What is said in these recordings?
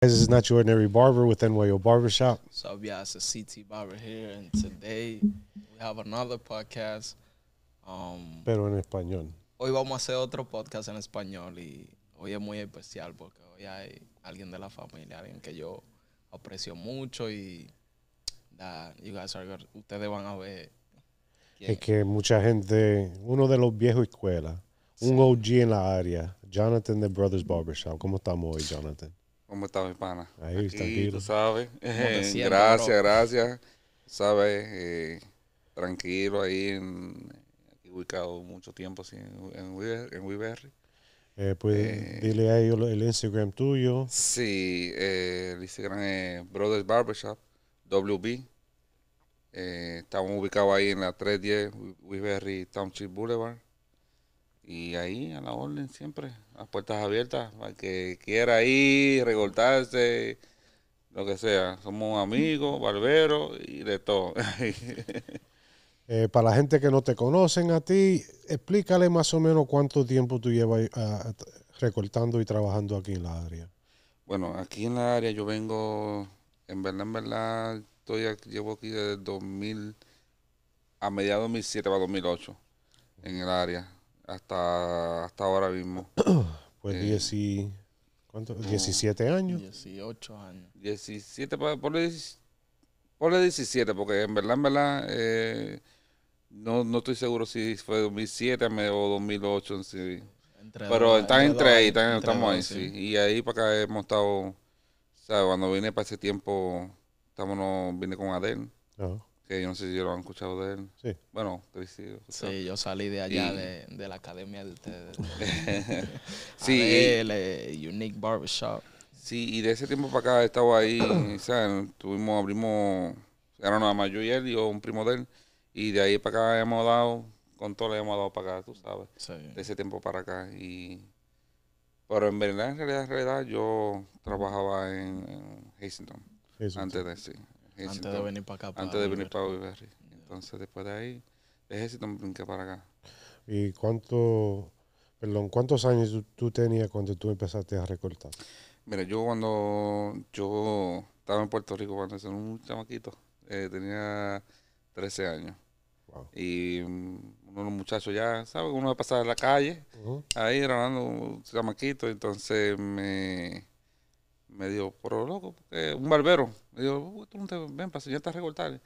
This is not your ordinary barber with NYO Barbershop. So yeah, it's a CT barber here, and today we have another podcast. Um, Pero en español. Hoy vamos a hacer otro podcast en español y hoy es muy especial porque hoy hay alguien de la familia, alguien que yo aprecio mucho y ustedes van a ver. Es que mucha gente, uno de los viejos escuela, un OG en la área, Jonathan de Brothers Barbershop. ¿Cómo estamos hoy, Jonathan? ¿Cómo está mi pana? Ahí, Aquí, tranquilo. Tú sabes. gracias, gracias. Sabes, eh, tranquilo ahí en, ubicado mucho tiempo así, en, Weberry. Eh, pues eh, dile a ellos el Instagram tuyo. Sí, el Instagram es Brothers Barbershop, WB. estamos ubicados ahí en la 310 Weberry Township Boulevard. Y ahí, a la orden, siempre, las puertas abiertas, para que quiera ir, recortarse, lo que sea. Somos amigos, barberos y de todo. Eh, para la gente que no te conocen a ti, explícale más o menos cuánto tiempo tú llevas eh, recortando y trabajando aquí en la área. Bueno, aquí en la área yo vengo, en verdad, en verdad, estoy llevo aquí desde 2000 a mediados de 2007 a 2008 en el área hasta, hasta ahora mismo. pues 17 eh, años. 18 años. 17, por ponle 17, porque en verdad, en verdad, eh, no, estoy seguro si fue 2007 o 2008. Sí. Pero están entre, ahí, están, estamos ahí, sí. Y ahí para acá hemos estado, o sea, cuando vine para ese tiempo, vine con Adel. Uh que yo no sé si lo han escuchado de él. Bueno, sí, sí yo salí de allá, de, la academia de ustedes. sí. el Unique Barbershop. Sí, y de ese tiempo para acá he estado ahí, sea, Tuvimos, abrimos, era nada más yo y él, yo un primo de él, y de ahí para acá hemos dado, con todo le hemos dado para acá, tú sabes. De ese tiempo para acá. Y, pero en verdad, en realidad, en realidad yo trabajaba en, Hastings. Antes de sí, antes de venir para acá. antes de venir para Uber Entonces, después de ahí, el ejército me brinqué para acá. ¿Y cuánto, perdón, cuántos años tú, tenías cuando tú empezaste a recortar? Mira, yo cuando yo estaba en Puerto Rico, cuando era un chamaquito, eh, tenía 13 años. Y mm, uno de los muchachos ya, ¿sabes? Uno va en pasar la calle, ahí grabando un chamaquito, entonces me me dijo, pero loco, porque un barbero. Me dijo, tú no te ven para enseñarte a recortar.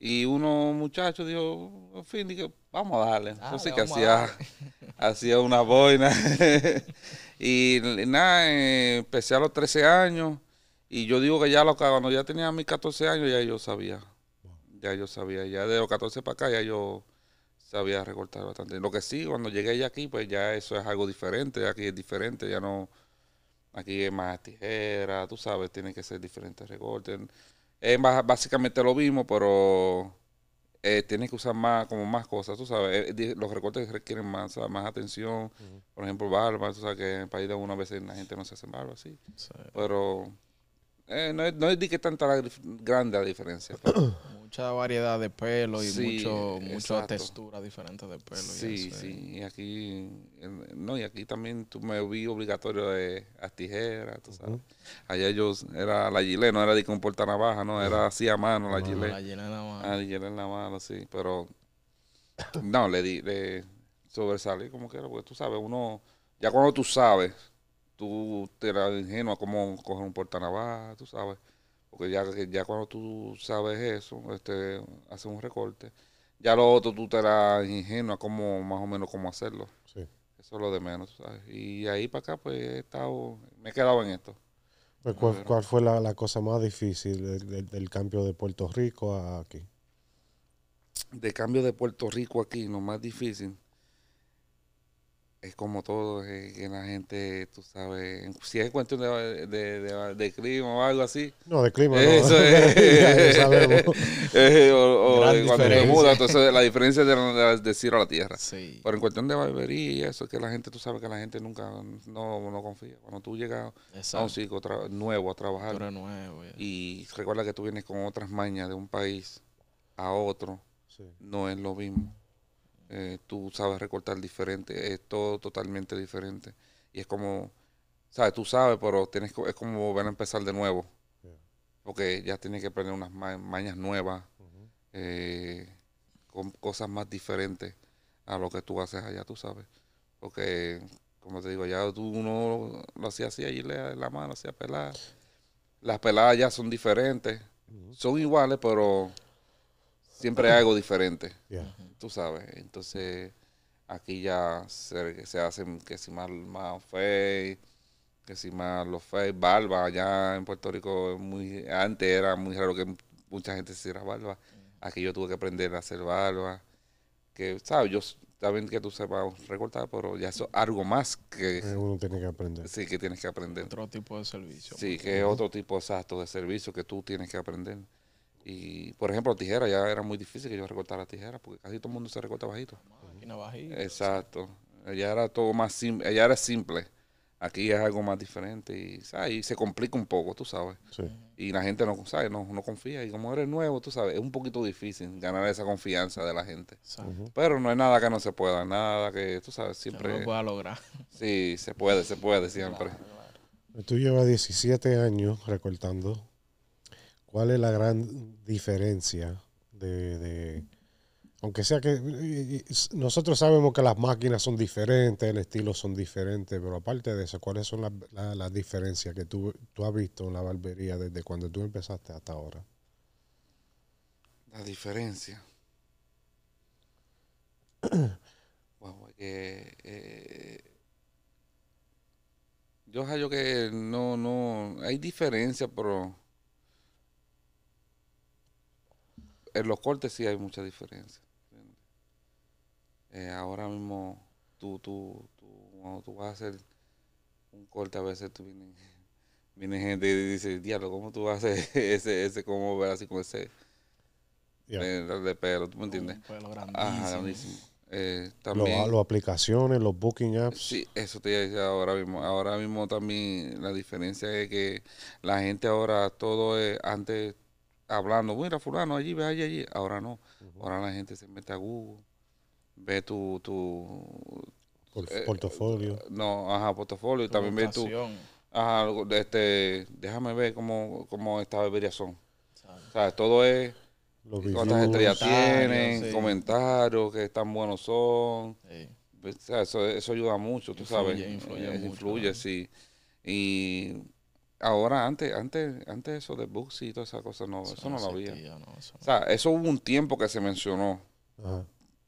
Y uno muchacho dijo, en fin, dije, vamos a darle. así que hacía, hacía una boina. y nada, eh, empecé a los 13 años. Y yo digo que ya lo, cuando ya tenía mis 14 años, ya yo sabía. Ya yo sabía. Ya de los 14 para acá, ya yo sabía recortar bastante. Lo que sí, cuando llegué ya aquí, pues ya eso es algo diferente. aquí es diferente, ya no Aquí es más tijera, tú sabes, tiene que ser diferentes recortes. Es básicamente lo mismo, pero eh, que usar más, como más cosas, tú sabes. Eh, los recortes requieren más, más atención. Por ejemplo, barba, tú sabes que en el país de uno a veces la gente no se hace barba, así, Pero eh, no, no que tanta grande la diferencia. Pues. Mucha variedad de pelo y mucho, mucha textura diferente de pelo. Sí, sí. Eh. Y aquí, no, y aquí también tú me vi obligatorio de las tijeras, tú sabes. Allá yo era la gilet, no era de con porta navaja, no, era así a mano la La gilet en la mano. Ah, la en la mano, sí. Pero, no, le di, le sobresalí como quiera, porque tú sabes, uno, ya cuando tú sabes tú te la ingenua cómo coger un navaja, tú sabes. Porque ya, ya cuando tú sabes eso, este, haces un recorte. Ya lo otro tú te la ingenua cómo, más o menos cómo hacerlo. Sí. Eso es lo de menos, ¿sabes? Y ahí para acá, pues he estado, me he quedado en esto. Pues, ¿cuál, fue la, cosa más difícil del, cambio de Puerto Rico a aquí? De cambio de Puerto Rico aquí, lo más difícil es como todo, es que la gente, tú sabes, si es cuestión de, clima o algo así. No, de clima, no. Es, es, eh, o, cuando te muda, entonces la diferencia de, de, decir a la tierra. Sí. Pero en cuestión de barbería y eso, que la gente, tú sabes que la gente nunca, no, no confía. Cuando tú llegas a un ciclo nuevo a trabajar. nuevo, Y recuerda que tú vienes con otras mañas de un país a otro. No es lo mismo. Eh, tú sabes recortar diferente, es todo totalmente diferente. Y es como, sabes, tú sabes, pero tienes es como van a empezar de nuevo. Porque ya tienes que aprender unas mañas nuevas, eh, con cosas más diferentes a lo que tú haces allá, tú sabes. Porque, como te digo, ya tú no lo hacía así, ahí le la mano, hacía pelada. Las peladas ya son diferentes. Son iguales, pero siempre algo diferente. Tú sabes. Entonces, aquí ya se, hacen que si mal más que si mal los fe, barba. Allá en Puerto Rico, muy antes era muy raro que mucha gente hiciera barba. Aquí yo tuve que aprender a hacer barba. Que, ¿sabes? Yo también que tú sepas recortar, pero ya eso es algo más que... Eh, uno tiene que aprender. Sí, que tienes que aprender. Otro tipo de servicio. Sí, que es otro tipo exacto de servicio que tú tienes que aprender. Y, por ejemplo, tijera ya era muy difícil que yo recortara tijera porque casi todo el mundo se recorta bajito. Exacto. Ya era todo más simple, allá era simple. Aquí es algo más diferente y, se complica un poco, tú sabes. Y la gente no, sabe No, confía. Y como eres nuevo, tú sabes, es un poquito difícil ganar esa confianza de la gente. Pero no es nada que no se pueda, nada que, tú sabes, siempre... Se lo pueda lograr. Sí, se puede, se puede siempre. Tú llevas 17 años recortando ¿Cuál es la gran diferencia de, aunque sea que nosotros sabemos que las máquinas son diferentes, el estilo son diferentes, pero aparte de eso, ¿cuáles son las, diferencias que tú, tú, has visto en la barbería desde cuando tú empezaste hasta ahora? La diferencia. bueno, eh, eh, yo hallo que no, no, hay diferencia, pero en los cortes sí hay mucha diferencia. Eh, ahora mismo, tú, tú, tú, cuando tú vas a hacer un corte, a veces tú vienes, viene gente y dice, diablo, ¿cómo tú vas a hacer ese, ese, cómo ver así con ese de, pelo? ¿Tú me entiendes? Un grandísimo. Eh, también, aplicaciones, los booking eh, apps. Sí, eso te dice ahora mismo. Ahora mismo también la diferencia es que la gente ahora todo es, antes hablando, mira, fulano, allí, ve allí, allí. Ahora no. Ahora la gente se mete a Google, ve tu... tu eh, portafolio. No, ajá, portafolio. Y también ve tu... Ajá, este, déjame ver cómo, cómo estas bebidas son. todo es... Los cuántas estrellas tienen, comentarios, que tan buenos son. eso, ayuda mucho, tú sabes. Influye, eh, sí. Y Ahora, antes, antes, antes eso de Bugsy y todas esas cosas, no, eso, no, lo había. o sea, eso hubo un tiempo que se mencionó.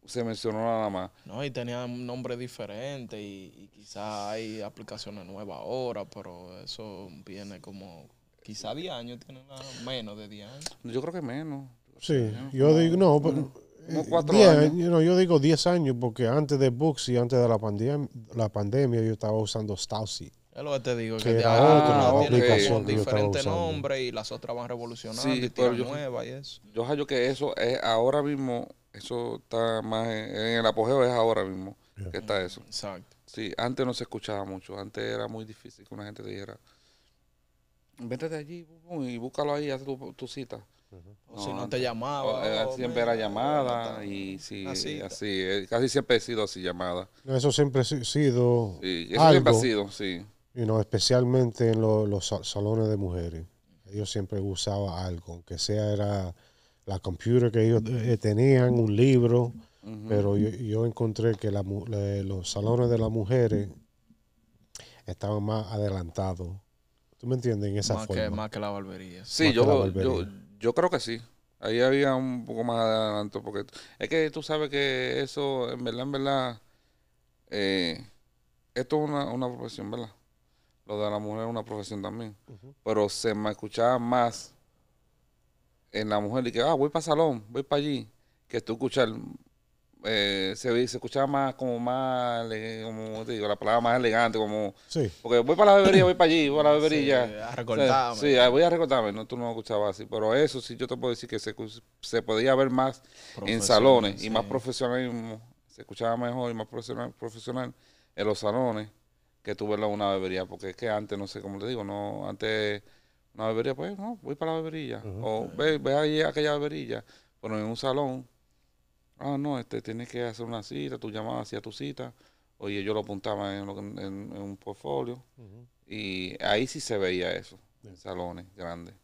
Se mencionó nada más. No, y tenía un nombre diferente y, y quizás hay aplicaciones nuevas ahora, pero eso viene como... quizás 10 años, menos de 10 años. Yo creo que menos. Sí, yo digo, no, pero... Eh, años. yo digo 10 años porque antes de Books y antes de la, pandemia, la pandemia yo estaba usando Stausy lo que te digo, que ya una diferentes nombres y las otras van revolucionando y y eso. Yo hallo que eso es ahora mismo, eso está más en, el apogeo, es ahora mismo que está eso. Exacto. Sí, antes no se escuchaba mucho, antes era muy difícil que una gente dijera, vete de allí y búscalo ahí, haz tu, cita. O si no te llamaba. Eh, oh, siempre era eh, llamada y sí, así, eh, casi siempre ha sido así llamada. Eso siempre ha sido. Sí, siempre ha sido, sí. Y no especialmente en los salones de mujeres. Ellos siempre usaban algo, aunque sea era la computer que ellos eh, tenían, un libro, pero yo, encontré que los salones de las mujeres estaban más adelantados. ¿Tú me entiendes? En esa más forma. Que, más que la barbería. Sí, yo, la barbería. yo, creo que sí. Ahí había un poco más de adelanto, porque es que tú sabes que eso, en verdad, en verdad, eh, esto es una profesión, ¿verdad? lo de la mujer es una profesión también. Pero se me escuchaba más en la mujer y que, ah, voy para salón, voy para allí, que tú escuchas, eh, se, escuchaba más como más, como digo, la palabra más elegante, como, porque voy para la bebería, voy para allí, voy a la bebería. Sí, a voy a recortarme, no, tú no escuchabas así, pero eso sí yo te puedo decir que se, se podía ver más en salones y más profesionalismo. se escuchaba mejor y más profesional, profesional en los salones que tú ves una bebería, porque es que antes, no sé cómo le digo, no, antes una bebería, pues no, voy para la bebería, o ve, ve ahí aquella bebería, pero en un salón, ah, no, este, tienes que hacer una cita, tú llamabas, hacías tu cita, oye, yo lo apuntaba en, un portfolio, y ahí sí se veía eso, en salones grandes,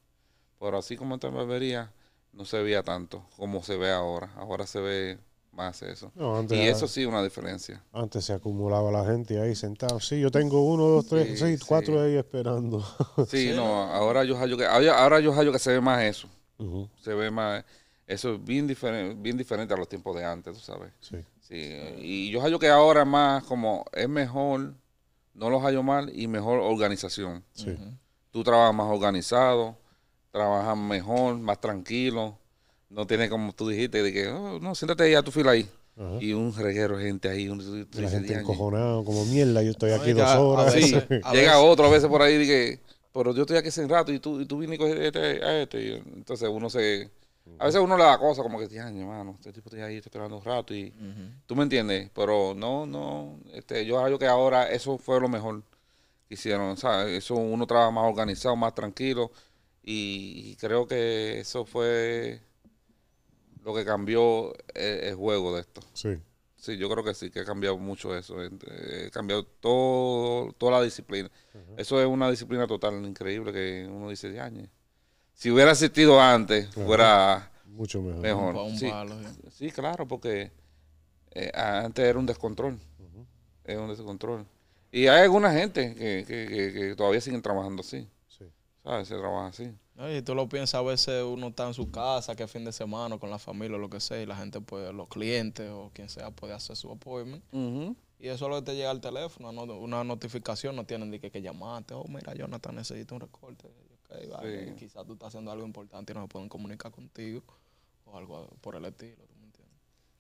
pero así como en bebería, no se veía tanto como se ve ahora, ahora se ve más eso. y eso sí una diferencia. Antes se acumulaba la gente ahí sentado. Sí, yo tengo uno, dos, tres, cuatro ahí esperando. Sí, no, ahora yo hallo que, ahora yo hallo que se ve más eso. Se ve más, eso es bien, diferente bien diferente a los tiempos de antes, tú sabes. Sí. sí. Y yo hallo que ahora más como es mejor, no los hallo mal, y mejor organización. Sí. Tú trabajas más organizado, trabajas mejor, más tranquilo no tiene como tú dijiste, de que, oh, no, siéntate ahí a tu fila ahí. Y un reguero gente ahí. Un, la gente encojonado, como mierda, yo estoy aquí dos horas. llega otro a veces por ahí y que, pero yo estoy aquí hace un rato y tú, y tú viniste a coger este, a este. Y entonces uno se... A veces uno le da cosas como que, tía hermano, este tipo está ahí esperando un rato y tú me entiendes, pero no, no, este, yo creo que ahora eso fue lo mejor que hicieron, ¿sabes? Eso uno trabaja más organizado, más tranquilo y creo que eso fue lo que cambió eh, el, juego de esto. Sí. Sí, yo creo que sí, que ha cambiado mucho eso. Ha eh, cambiado todo, toda la disciplina. Eso es una disciplina total increíble que uno dice, de años. Si hubiera asistido antes, fuera mucho mejor. sí, claro, porque eh, antes era un descontrol. es un descontrol. Y hay alguna gente que, que, todavía siguen trabajando así. Sí. ¿Sabes? Se trabaja así y tú lo piensas, a veces uno está en su casa, que es fin de semana, con la familia o lo que sea, y la gente, puede, los clientes o quien sea, puede hacer su appointment. Y eso lo que te llega al teléfono, una notificación, no tienen ni que, que llamarte. Oh, mira, Jonathan, necesito un recorte. Quizás tú estás haciendo algo importante y no se pueden comunicar contigo o algo por el estilo.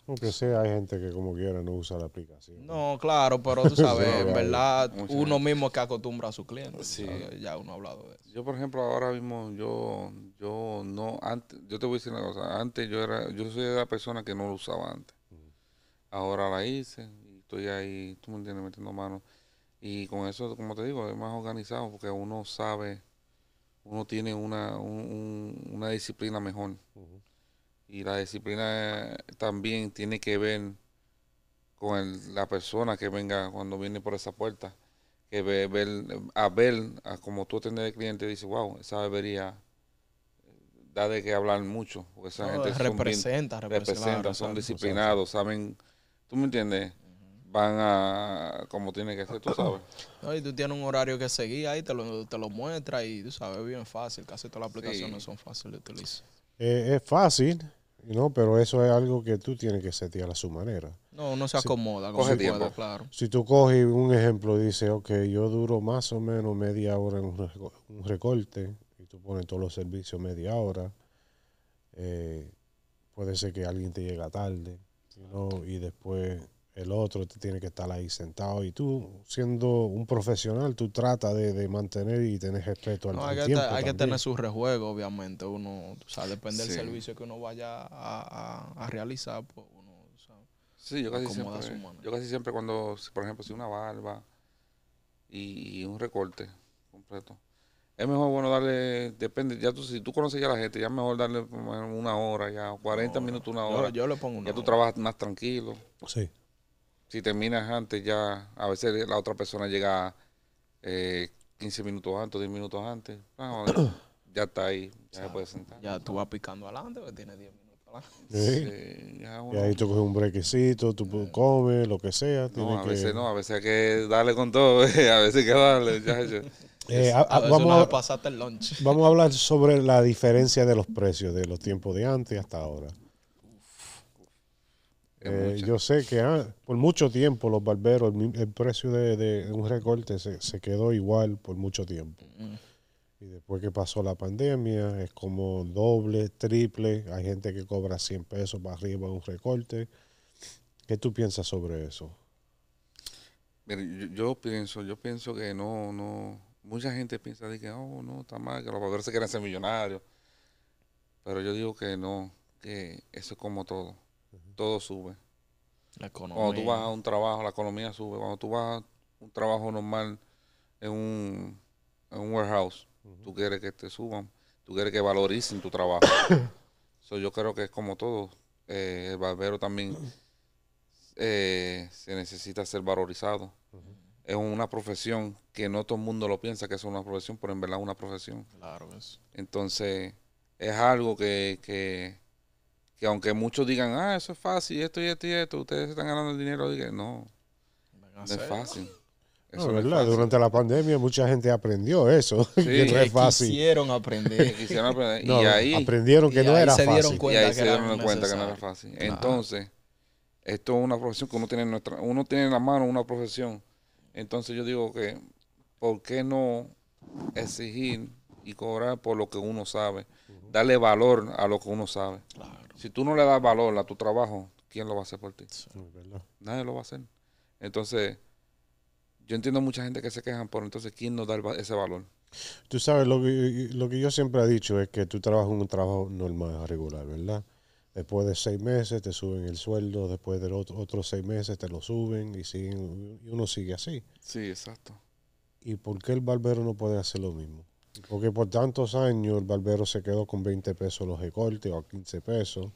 Aunque sea, hay gente que como quiera no usa la aplicación. No, claro, pero tú sabes, en verdad, uno mismo es que acostumbra a su cliente. Sí. Ya uno ha hablado de eso. Yo, por ejemplo, ahora mismo, yo, yo no, antes, yo te voy a decir una cosa, antes yo era, yo soy la persona que no lo usaba antes. Mm. Ahora la hice y estoy ahí, tú me entiendes, metiendo manos. Y con eso, como te digo, es más organizado porque uno sabe, uno tiene una, una disciplina mejor. Y la disciplina eh, también tiene que ver con la persona que venga cuando viene por esa puerta. Que ve, a ver, a como tú atendes al cliente, dice, wow, esa debería da de qué hablar mucho. Porque esa gente representa, son representa, son disciplinados, saben, ¿tú me entiendes? van a como tiene que ser, tú sabes. No, y tú tienes un horario que seguir ahí, te lo, te lo muestra y tú sabes, bien fácil. Casi todas las aplicaciones son fáciles de utilizar. Eh, es fácil, no, pero eso es algo que tú tienes que setear a su manera. No, no se acomoda. Si, coge tiempo, claro. Si tú coges un ejemplo y dices, ok, yo duro más o menos media hora en un recorte, y tú pones todos los servicios media hora, eh, puede ser que alguien te llega tarde, y después el otro te este tiene que estar ahí sentado. Y tú, siendo un profesional, tú trata de, mantener y tener respeto al, hay que hay que tener su rejuego, obviamente. Uno, o sea, depende del servicio que uno vaya a, realizar, pues uno, o Sí, yo casi, siempre, cuando, por ejemplo, si una barba y, un recorte completo, es mejor, bueno, darle, depende, ya tú, si tú conoces ya a la gente, ya es mejor darle una hora, ya 40 minutos, una hora. Yo, le pongo una Ya tú trabajas más tranquilo. Sí si terminas antes ya, a veces la otra persona llega 15 eh, minutos antes, 10 minutos antes, ya está ahí, ya se puede sentar. Ya tú vas picando adelante porque tienes 10 minutos adelante. Sí. ya y ahí tú coges un brequecito, tú comes, lo que sea. No, a veces no, a veces hay que darle con todo, a veces hay que darle, ya, eh, a, a, el lunch. vamos a hablar sobre la diferencia de los precios de los tiempos de antes hasta ahora. Eh, yo sé que ah, por mucho tiempo los barberos, el, precio de, un recorte se, quedó igual por mucho tiempo. Mm. Y después que pasó la pandemia, es como doble, triple. Hay gente que cobra 100 pesos para arriba un recorte. ¿Qué tú piensas sobre eso? yo, pienso, yo pienso que no, no. Mucha gente piensa que, oh, no, está mal, que los barberos se quieren ser millonarios. Pero yo digo que no, que eso es como todo todo sube. La economía. Cuando tú vas a un trabajo, la economía sube. Cuando tú vas a un trabajo normal en un, un warehouse, tú quieres que te suban, tú quieres que valoricen tu trabajo. yo creo que es como todo. Eh, el barbero también eh, se necesita ser valorizado. Es una profesión que no todo el mundo lo piensa que es una profesión, pero en verdad es una profesión. Claro, es. Entonces, es algo que que aunque muchos digan, ah, eso es fácil, esto y esto y esto, ustedes están ganando el dinero, digan, no, no es fácil. Eso verdad, durante la pandemia mucha gente aprendió eso, que no es eh, fácil. Quisieron aprender. Quisieron aprender. y ahí aprendieron que no era fácil. y ahí se dieron cuenta que no era fácil. Entonces, esto es una profesión que uno tiene nuestra, uno tiene en la mano una profesión. Entonces yo digo que, ¿por qué no exigir y cobrar por lo que uno sabe? Darle valor a lo que uno sabe. Claro. Si tú no le das valor a tu trabajo, ¿quién lo va a hacer por ti? Nadie lo va a hacer. Entonces, yo entiendo mucha gente que se queja pero entonces, ¿quién nos da ese valor? Tú sabes, lo que, yo siempre he dicho es que tú trabajas un trabajo normal, regular, ¿verdad? Después de seis meses te suben el sueldo, después de otros seis meses te lo suben y, siguen, y uno sigue así. Sí, exacto. ¿Y por qué el barbero no puede hacer lo mismo? Porque por tantos años el barbero se quedó con 20 pesos los recortes o 15 pesos.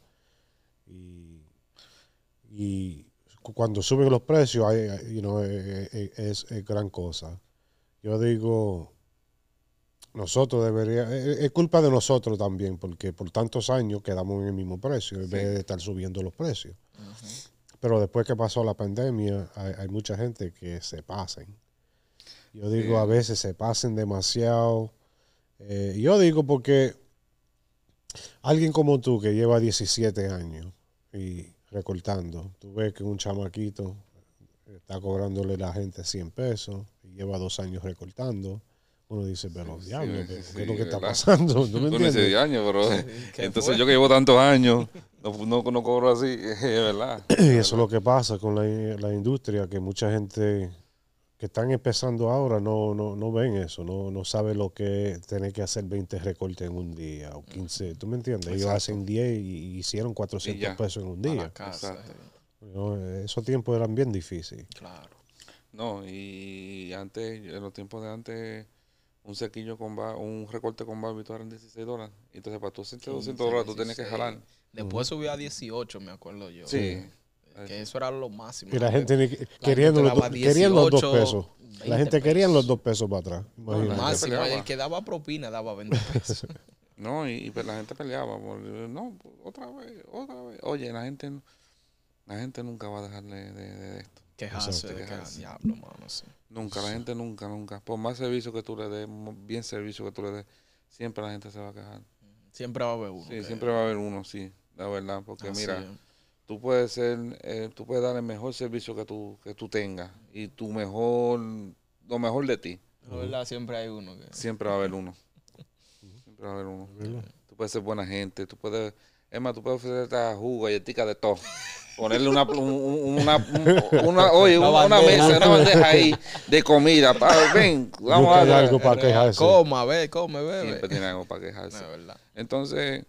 Y, cuando suben los precios, eh, eh, eh, es, gran cosa. Yo digo, nosotros deberíamos, es, culpa de nosotros también, porque por tantos años quedamos en el mismo precio, en vez de estar subiendo los precios. Pero después que pasó la pandemia, hay, mucha gente que se pasen. Yo digo, a veces se pasen demasiado eh, yo digo porque alguien como tú que lleva 17 años y recortando, tú ves que un chamaquito está cobrándole la gente 100 pesos y lleva dos años recortando. Uno dice, pero diablo, ¿qué es lo que está pasando? ¿No eh, Entonces yo que llevo tantos años, no, no, cobro así, es verdad. Y eso es lo que pasa con la, la industria, que mucha gente que están empezando ahora no, no, no ven eso, no, no saben lo que es tener que hacer 20 recortes en un día o 15, mm. ¿tú me entiendes? y Ellos hacen 10 y, hicieron 400 pesos en un día. Eh, esos tiempos eran bien difíciles. Claro. No, y antes, en los tiempos de antes, un sequillo con bar, un recorte con barbito eran 16 dólares. Entonces, para tú 200 dólares, tú tienes que jalar. Después subía subió a 18, me acuerdo yo. Sí. Que eso era lo máximo. Y la gente quería los, dos pesos. La gente querían los dos pesos para atrás. el que daba propina daba 20 pesos. no, y, pues, la gente peleaba. no, otra vez, otra vez. Oye, la gente, la gente nunca va a dejarle de, esto. Quejarse, de quejarse. Diablo, Nunca, la gente nunca, nunca. Por más servicio que tú le des, bien servicio que tú le des, siempre la gente se va a quejar. Siempre va a haber uno. Sí, siempre va a haber uno, sí. La verdad, porque mira tú puedes, ser, eh, tú puedes dar el mejor servicio que tú, que tú tengas y tu mejor, lo mejor de ti. La verdad, siempre hay uno. Siempre va a haber uno. Siempre va a haber uno. Tú puedes ser buena gente, tú puedes... Es más, tú puedes ofrecer a y de todo. Ponerle una, una, oye, una, mesa, una bandeja ahí de comida. ven, vamos a ver, algo para quejarse. Coma, ve, come, bebe. Siempre tiene algo para quejarse. Entonces,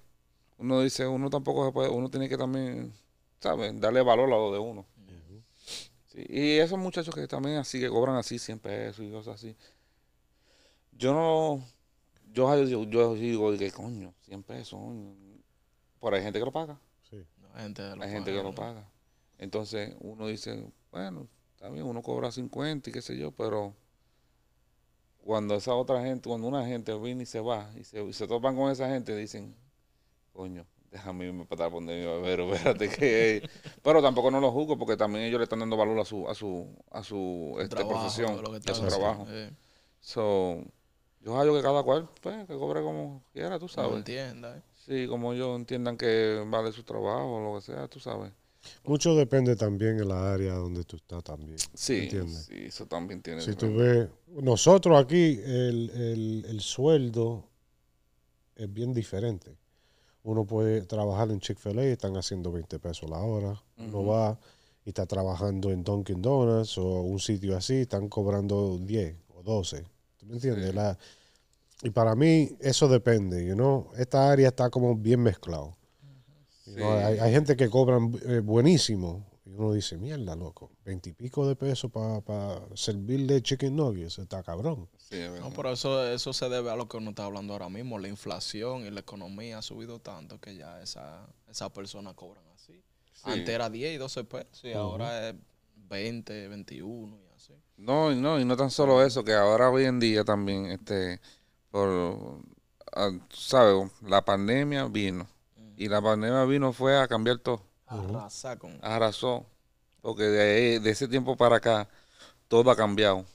uno dice, uno tampoco se puede, uno tiene que también ¿sabes? Darle valor a lo de uno. y esos muchachos que también así, que cobran así, 100 pesos y cosas así. Yo no. Yo, yo, digo, ¿qué coño? 100 pesos. por Pero hay gente que lo paga. Sí. hay gente, que lo, paga, Entonces uno dice, bueno, también uno cobra 50 y qué sé yo, pero cuando esa otra gente, cuando una gente viene y se va, y se topan con esa gente, dicen, coño, Déjame irme para donde mi barbero, espérate que... Eh, pero tampoco no lo juzgo porque también ellos le están dando valor a su, a su, a su este, profesión, a su trabajo. Eh. So, yo hallo que cada cual, pues, que cobre como quiera, tú sabes. Como entienda, eh. Sí, como ellos entiendan que vale su trabajo o lo que sea, tú sabes. Mucho depende también en la área donde tú estás también. Sí, ¿entiendes? sí eso también tiene. Si tú ves, nosotros aquí el, el, el sueldo es bien diferente. Uno puede trabajar en Chick-fil-A y están haciendo 20 pesos la hora. Uno va y está trabajando en Dunkin' Donuts o un sitio así, están cobrando 10 o 12. ¿Tú me entiendes? La, y para mí eso depende, you know? Esta área está como bien mezclado. hay, gente que cobran eh, buenísimo uno dice, mierda, loco, veintipico de pesos para servirle chicken nuggets, está cabrón. Sí, pero eso, eso se debe a lo que uno está hablando ahora mismo, la inflación y la economía ha subido tanto que ya esa, esa persona cobran así. Antes era 10 y 12 pesos y ahora es 20, 21 y así. No, no, y no tan solo eso, que ahora hoy en día también, este, por, ah, ¿sabes? La pandemia vino. Y la pandemia vino fue a cambiar todo. A Arrasó. Porque de, ese tiempo para acá, todo ha cambiado.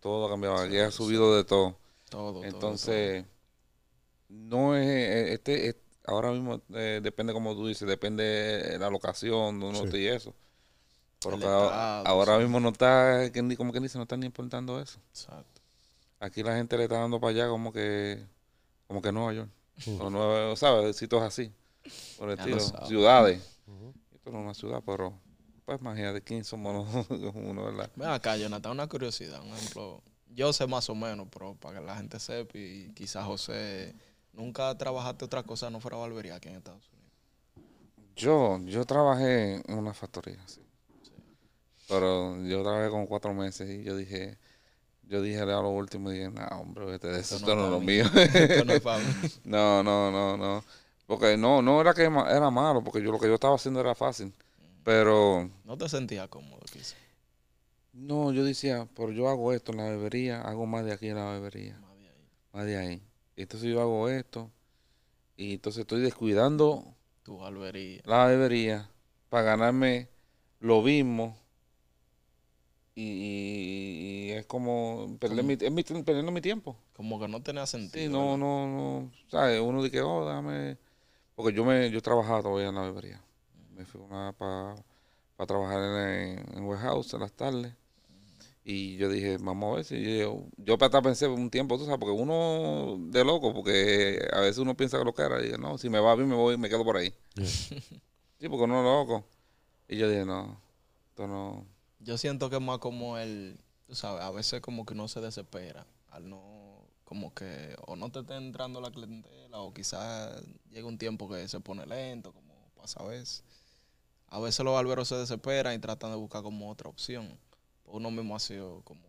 Todo ha cambiado. Aquí ha subido de todo. Todo. Entonces, no es. E, e, este, ahora mismo eh, depende, como tú dices, depende de la locación, no y eso. Pero ahora mismo no está, como que dice, no están ni importando eso. Exacto. Aquí la gente le está dando para allá como que, como que Nueva York. O Nueva, ¿sabes? Sitios así. Por el estilo, ciudades. Esto no es una ciudad, pero pues de quién somos nosotros uno, ¿verdad? Ven acá, Jonathan, una curiosidad, un ejemplo. Yo sé más o menos, pero para que la gente sepa, y quizás José, ¿nunca trabajaste otra cosa no fuera barbería aquí en Estados Unidos? Yo, yo trabajé en una factoría, sí. Pero yo trabajé con cuatro meses y yo dije, yo dije a lo último, dije, no, hombre, este, esto, esto, no, es lo mío. no No, no, no, no. Porque no, no era que era malo, porque yo lo que yo estaba haciendo era fácil. Pero. ¿No te sentías cómodo, quizás? No, yo decía, pero yo hago esto en la bebería, hago más de aquí en la bebería. Más de ahí. Más de ahí. Entonces yo hago esto. Y entonces estoy descuidando. Tu albería. La bebería. Para ganarme lo mismo. Y, es como perder mi, es mi, perdiendo mi tiempo. Como que no tenía sentido. Sí, no, no, no. ¿Sabes? Uno dice, oh, dame. Porque yo, me, yo trabajaba todavía en la bebería me fui una para trabajar en, el warehouse en las tardes. Y yo dije, vamos a ver si yo, yo hasta pensé un tiempo, tú sabes, porque uno de loco, porque a veces uno piensa que lo que era, y yo, no, si me va a me voy, me quedo por ahí. sí, porque uno es loco. Y yo dije, no, esto no. Yo siento que es más como el, tú sabes, a veces como que uno se desespera al no, como que, o no te está entrando la clientela, o quizás llega un tiempo que se pone lento, como pasa a veces a veces los barberos se desesperan y tratan de buscar como otra opción. Uno mismo ha sido como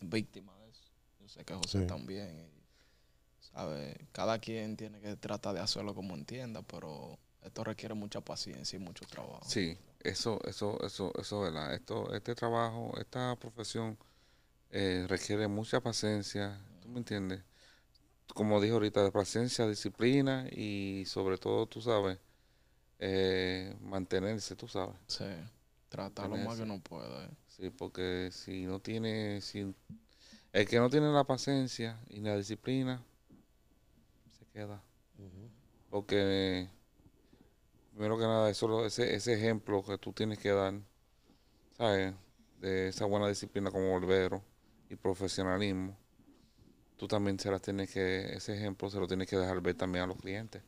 víctima de eso. Yo sé que José también. ¿sabe? Cada quien tiene que tratar de hacerlo como entienda, pero esto requiere mucha paciencia y mucho trabajo. Sí, eso, eso, eso, eso es verdad. Esto, este trabajo, esta profesión eh, requiere mucha paciencia, ¿tú me entiendes? Como dije ahorita, de paciencia, disciplina y sobre todo, tú sabes, eh, mantenerse, tú sabes. Sí, tratar lo más que no pueda. Eh. Sí, porque si no tiene, si el que no tiene la paciencia y la disciplina, se queda. Porque, primero que nada, eso, ese, ese ejemplo que tú tienes que dar, ¿sabes? De esa buena disciplina como volvero y profesionalismo tú también se las tienes que, ese ejemplo se lo tienes que dejar ver también a los clientes.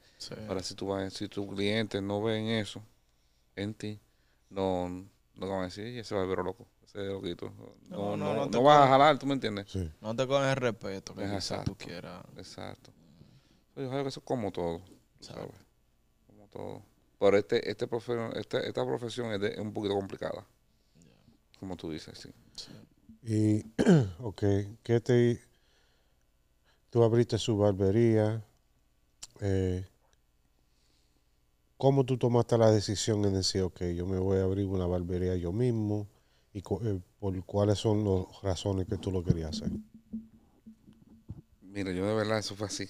Ahora, si tú vas, si tus clientes no ven eso en ti, no, no van a decir, y ese va a ver loco, ese es loquito. No, no, no, te vas a jalar, ¿tú me entiendes? No te coges el respeto que exacto, tú quieras. Exacto. Yo creo que eso es como todo, ¿sabes? Como todo. Pero este, este, este esta profesión es, un poquito complicada. Como tú dices, sí. sí. Y, ok, ¿qué te Tú abriste su barbería. Eh, ¿Cómo tú tomaste la decisión en decir, ok, yo me voy a abrir una barbería yo mismo? ¿Y eh, por cuáles son las razones que tú lo querías hacer? Mira, yo de verdad eso fue así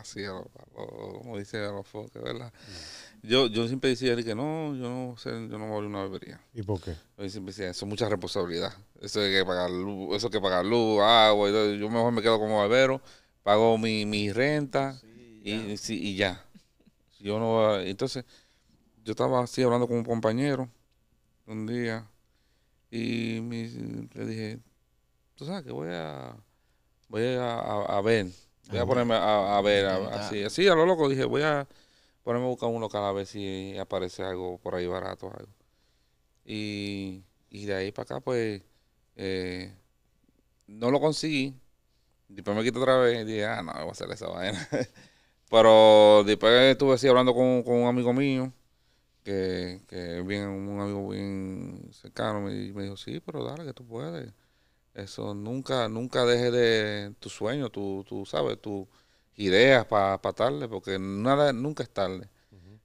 así, a lo, como dice a los foques, ¿verdad? Mm. Yo, yo siempre decía que no, yo no, sé, yo no voy a una bebería. ¿Y por qué? Yo siempre decía, eso es mucha responsabilidad. Eso hay que pagar luz, eso que pagar luz, agua, yo mejor me quedo como barbero, pago mi, mi renta y, sí, y, ya. Yo no, entonces, yo estaba así hablando con un compañero un día y me, le dije, tú sabes que voy a, voy a, a, a ver Voy a ponerme a, ver, así, así a lo loco. Dije, voy a ponerme a buscar un local a ver si aparece algo por ahí barato. Algo. Y, de ahí para acá, pues, eh, no lo conseguí. Después me quité otra vez y dije, ah, no, voy a hacer esa vaina. Pero después estuve así hablando con, un amigo mío, que, que un amigo bien cercano, y me dijo, sí, pero dale, que tú puedes. Eso nunca, nunca deje de tu sueño, tu, tu sabes, Tu ideas para tarde, porque nada, nunca es tarde.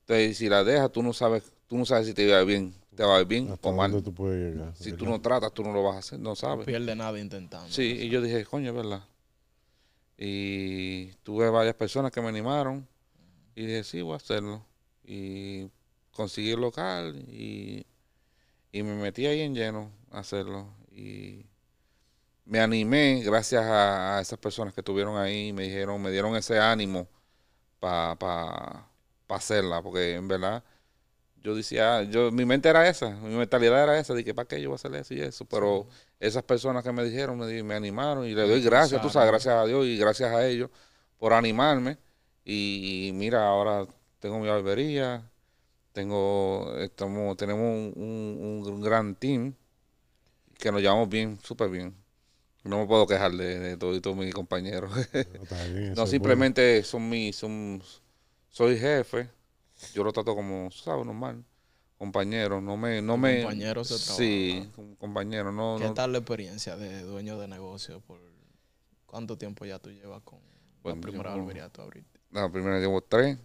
Entonces, si la dejas, tú no sabes, tú no sabes si te va bien, te va bien Hasta o mal. Tú puedes llegar, si tú no tratas, tú no lo vas a hacer, no sabes. No pierde nada intentando. Sí, y yo dije, coño, es verdad. Y tuve varias personas que me animaron y dije, sí, voy a hacerlo. Y conseguí el local y, y me metí ahí en lleno a hacerlo. Y me animé gracias a, esas personas que estuvieron ahí, me dijeron, me dieron ese ánimo para pa, hacerla, porque en verdad yo decía, yo mi mente era esa, mi mentalidad era esa, dije, ¿para qué yo voy a hacer eso y eso? Pero esas personas que me dijeron, me, me animaron y le doy gracias, tú sabes, gracias a Dios y gracias a ellos por animarme. Y, mira, ahora tengo mi barbería, tengo, estamos, tenemos un, un gran team que nos llevamos bien, súper bien. No me puedo quejar de, de todos todo mis compañeros. No, simplemente son mis, son, soy jefe. Yo lo trato como, ¿sabes? Normal. Compañero, no me, no me. Compañero se trata. Sí, compañero, ¿Qué tal la experiencia de dueño de negocio? Por cuánto tiempo ya tú llevas con la primera albería tú abriste? La primera llevo tres,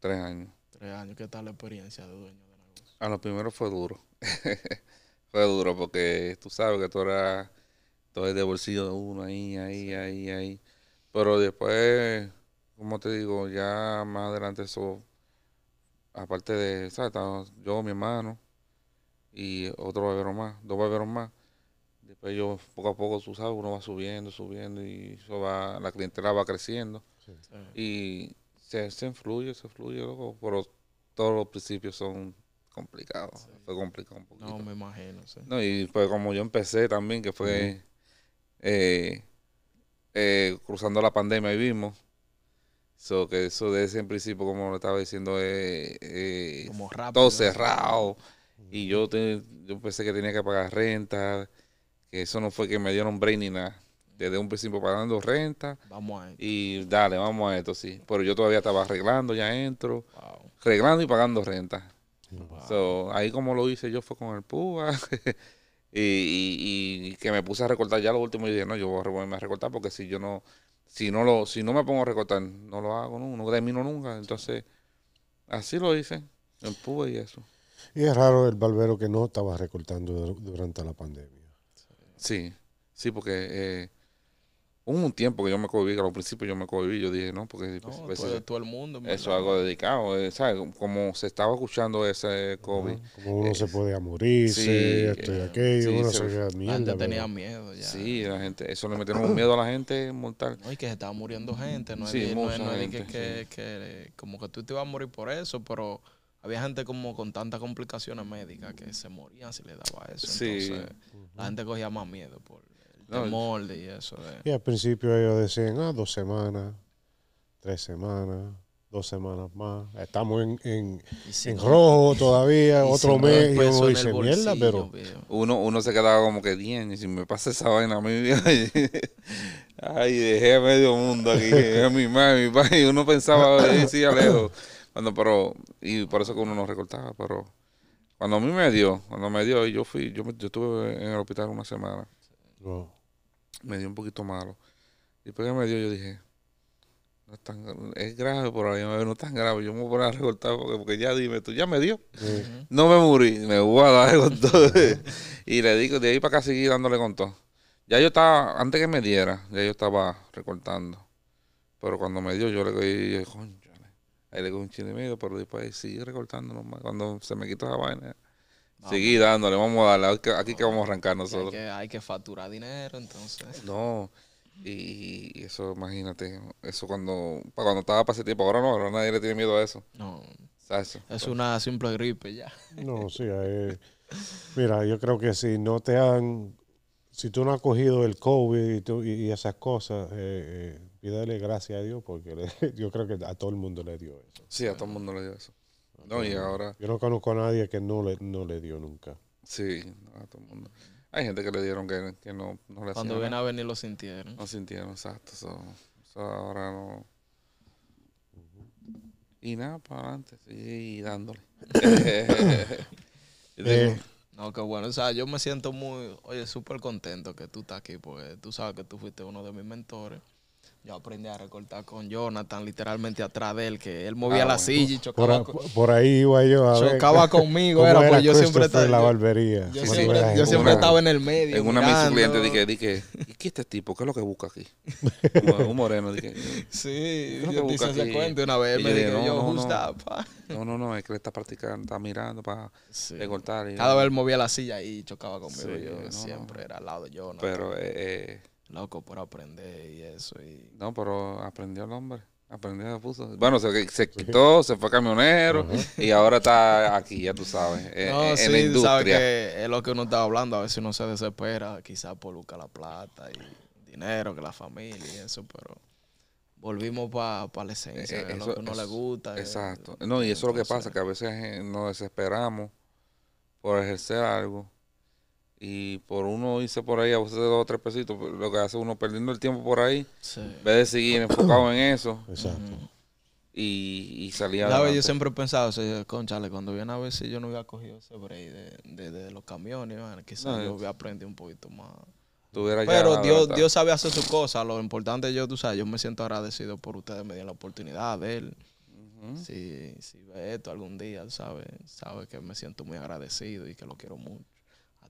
tres años. Tres años, ¿qué tal la experiencia de dueño de negocio? A ah, lo primero fue duro. fue duro porque tú sabes que tú eras todo es de bolsillo de uno, ahí, ahí, ahí, ahí. Pero después, como te digo, ya más adelante eso, aparte de, ¿sabes? Yo, mi hermano y otro barbero más, dos barberos más. Después yo, poco a poco, tú sabes, uno va subiendo, subiendo y eso va, la clientela va creciendo. Y se, se influye, se influye, loco, pero todos los principios son complicados. Fue complicado un poquito. No, me imagino, No, y fue como yo empecé también, que fue... Eh, eh, cruzando la pandemia vivimos. So, que eso desde en principio, como lo estaba diciendo, eh, todo cerrado. Y yo, pensé que tenía que pagar renta, que eso no fue que me dieron brain ni nada. Desde un principio pagando renta. Vamos a Y dale, vamos a esto, sí. Pero yo todavía estaba arreglando, ya entro. Arreglando y pagando renta. ahí como lo hice yo fue con el PUA. Y, que me puse a recortar ya lo último y dije, no, yo voy a recortar porque si yo no, si no lo, si no me pongo a recortar, no lo hago, no, no termino nunca. Entonces, así lo hice, empuje y eso. Y es raro el barbero que no estaba recortando durante la pandemia. Sí, sí, porque eh, Hubo un tiempo que yo me cohibí, que al principio yo me cohibí, yo dije, no, porque pues, todo, el mundo. Eso es algo dedicado, eh, ¿sabes? Como se estaba escuchando ese COVID. como uno eh, se podía morir, sí, esto y eh, aquello, uno se, tenía miedo ya. Sí, la gente, eso le metieron un miedo a la gente mortal. No, y que se estaba muriendo gente, no es, sí, no, no que, como que tú te ibas a morir por eso, pero había gente como con tantas complicaciones médicas que se morían si le daba eso. Entonces, la gente cogía más miedo por molde y al principio ellos decían, ah, dos semanas, tres semanas, dos semanas más. Estamos en, rojo todavía, otro mes, y uno mierda, pero... Uno, se quedaba como que, bien, y si me pasa esa vaina a mí, ay, dejé medio mundo aquí, a mi madre, mi padre, y uno pensaba, sí, pero, y por eso que uno no recortaba, pero cuando a mí me dio, cuando me dio, yo fui, yo, yo estuve en el hospital una semana. Me dio un poquito malo. Y después que me dio, yo dije, no es tan es grave, por ahí no es tan grave. Yo me voy a poner a recortar porque, ya dime, tú ya me dio. No me morí, me voy a dar con todo. y le digo, de ahí para acá seguí dándole con todo. Ya yo estaba, antes que me diera, ya yo estaba recortando. Pero cuando me dio, yo le dije, conchale Ahí le digo un chile medio, pero después ahí sigue recortando Cuando se me quitó esa vaina, Seguir dándole, vamos a darle. Aquí que vamos a arrancar nosotros. Hay que, facturar dinero, entonces. No. Y eso, imagínate, eso cuando cuando estaba para ese tiempo, ahora no, ahora nadie le tiene miedo a eso. No. Es una simple gripe ya. No, sí. mira, yo creo que si no te han, si tú no has cogido el COVID y, esas cosas, eh, eh pídale gracias a Dios porque yo creo que a todo el mundo le dio eso. Sí, a todo el mundo le dio eso y ahora. Yo no conozco a nadie que no le, no le dio nunca. Sí, a todo mundo. Hay gente que le dieron que, no, no le Cuando ven a venir lo sintieron. Lo sintieron, exacto. ahora no. Y nada, para adelante, sí, dándole. Eh. No, qué bueno. O sea, yo me siento muy, oye, súper contento que tú estás aquí, porque tú sabes que tú fuiste uno de mis mentores. Yo aprendí a recortar con Jonathan, literalmente atrás de él, que él movía ah, la silla y chocaba. Por, por, ahí iba yo a Chocaba conmigo, era, porque yo siempre estaba. en la barbería. Yo siempre, estaba en el medio. En una de mis clientes dije, dije, ¿y qué es este tipo? ¿Qué es lo que busca aquí? un moreno, dije. Sí, yo dice, se cuenta una vez, me dije, yo, no, no, no, no, es que le está practicando, está mirando para recortar. Cada vez él movía la silla y chocaba conmigo. yo siempre era al lado de Jonathan. Pero, eh, eh loco por aprender y eso. Y... No, pero aprendió el hombre. Aprendió, se puso. Bueno, se, quitó, se fue camionero y ahora está aquí, ya tú sabes. Eh, en, no, sí, la Sabes que es lo que uno está hablando. A veces uno se desespera, quizás por buscar la plata y dinero, que la familia y eso, pero volvimos para pa la esencia, eh, eso, lo que no le gusta. Exacto. no, y eso es lo que pasa, que a veces eh, nos desesperamos por ejercer algo y por uno irse por ahí a veces dos o tres pesitos, pues, lo que hace uno perdiendo el tiempo por ahí, en vez de seguir enfocado en eso. Exacto. Y, y salía Yo siempre he pensado, o conchale, cuando viene a ver si yo no hubiera cogido ese break de, los camiones, quizás yo hubiera aprendido un poquito más. Pero Dios, Dios sabe hacer su cosas. Lo importante yo, tú sabes, yo me siento agradecido por ustedes, me dieron la oportunidad de él. si, si, ve esto algún día, sabe, sabe que me siento muy agradecido y que lo quiero mucho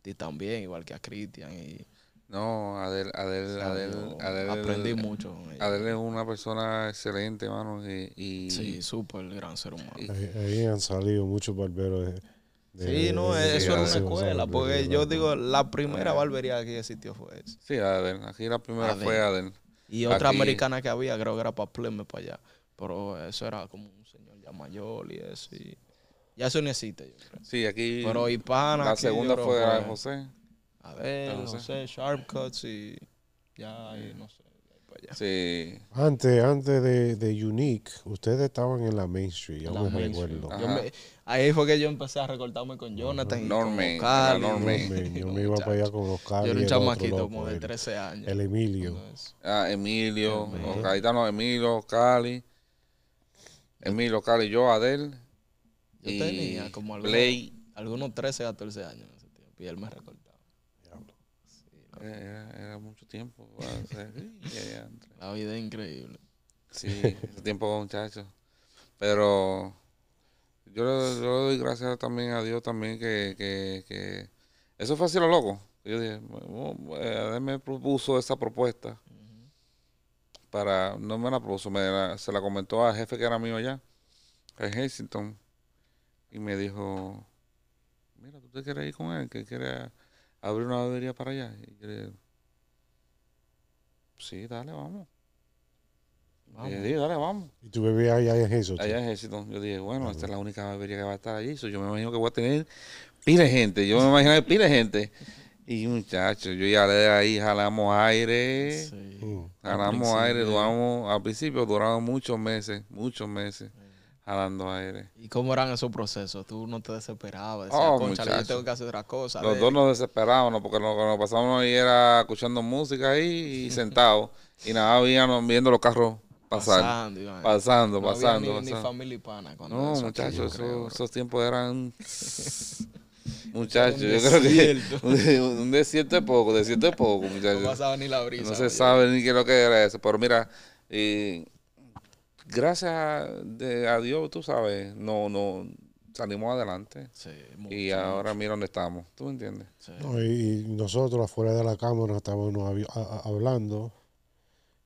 ti también, igual que a Cristian. Y... No, Adel, Adel, Adel, Adel aprendí mucho. Adel es una persona excelente, hermano. Y, y, sí, súper gran ser humano. ahí, han salido muchos barberos. sí, no, eso era una escuela, porque yo digo, la primera barbería que existió fue esa. Sí, Adel, aquí la primera fue Adel. Y otra americana que había, creo que era para Pleme para allá. Pero eso era como un señor ya mayor y eso. Ya eso no existe. Yo creo. Sí, aquí. Pero Hispana. La segunda fue de José. A ver, José. sé Sharp Cuts y. Ya, no sé. Allá. Sí. Antes, antes de, de, Unique, ustedes estaban en la Main Street, yo me recuerdo. ahí fue que yo empecé a recortarme con Jonathan Norman, Norman. Yo este me iba para allá con los Yo era un chamaquito como de 13 años. El Emilio. Ah, Emilio, Emilio. Los Emilio, Cali. Emilio, Cali, yo, Adel. Yo tenía como algunos, algunos 13 a 14 años en ese tiempo y él me recortaba. Eh, era, mucho tiempo. La vida es increíble. Sí, ese tiempo, muchachos. Pero yo, le doy gracias también a Dios también que, que, eso fue así lo loco. Yo dije, eh, me propuso esa propuesta para, no me la propuso, se la comentó al jefe que era mío allá, en Hastington y me dijo, mira, ¿tú te quieres ir con él? ¿Que quiere abrir una bebida para allá? Y yo le sí, dale, vamos. Y dale, vamos. ¿Y tu bebé allá en Jesús? Allá en Jesús. Yo dije, bueno, ah, esta es la única bebería que va a estar allí. yo me imagino que voy a tener pile gente. Yo me imagino que pila gente. Y muchacho, yo ya de ahí jalamos aire, jalamos aire, duramos, al principio duraron muchos meses, muchos meses jalando aire. ¿Y cómo eran esos procesos? ¿Tú no te desesperabas? Decías, oh, Concha, yo tengo que hacer otra cosa. Los dos nos desesperábamos porque nos, nos pasábamos ahí era escuchando música ahí y sentados. y nada, habíamos viendo los carros pasar. Pasando, Pasando, no pasando. Había ni, pasando. ni, familia hispana. Cuando no, muchachos, esos tiempos eran... Muchachos, yo creo que un, un desierto poco, desierto es poco, muchachos. No pasaba ni la brisa. No se sabe ni qué es lo que era eso. Pero mira, y gracias a, Dios, tú sabes, no, no salimos adelante. y ahora mira dónde estamos, ¿tú entiendes? y, nosotros afuera de la cámara estábamos hablando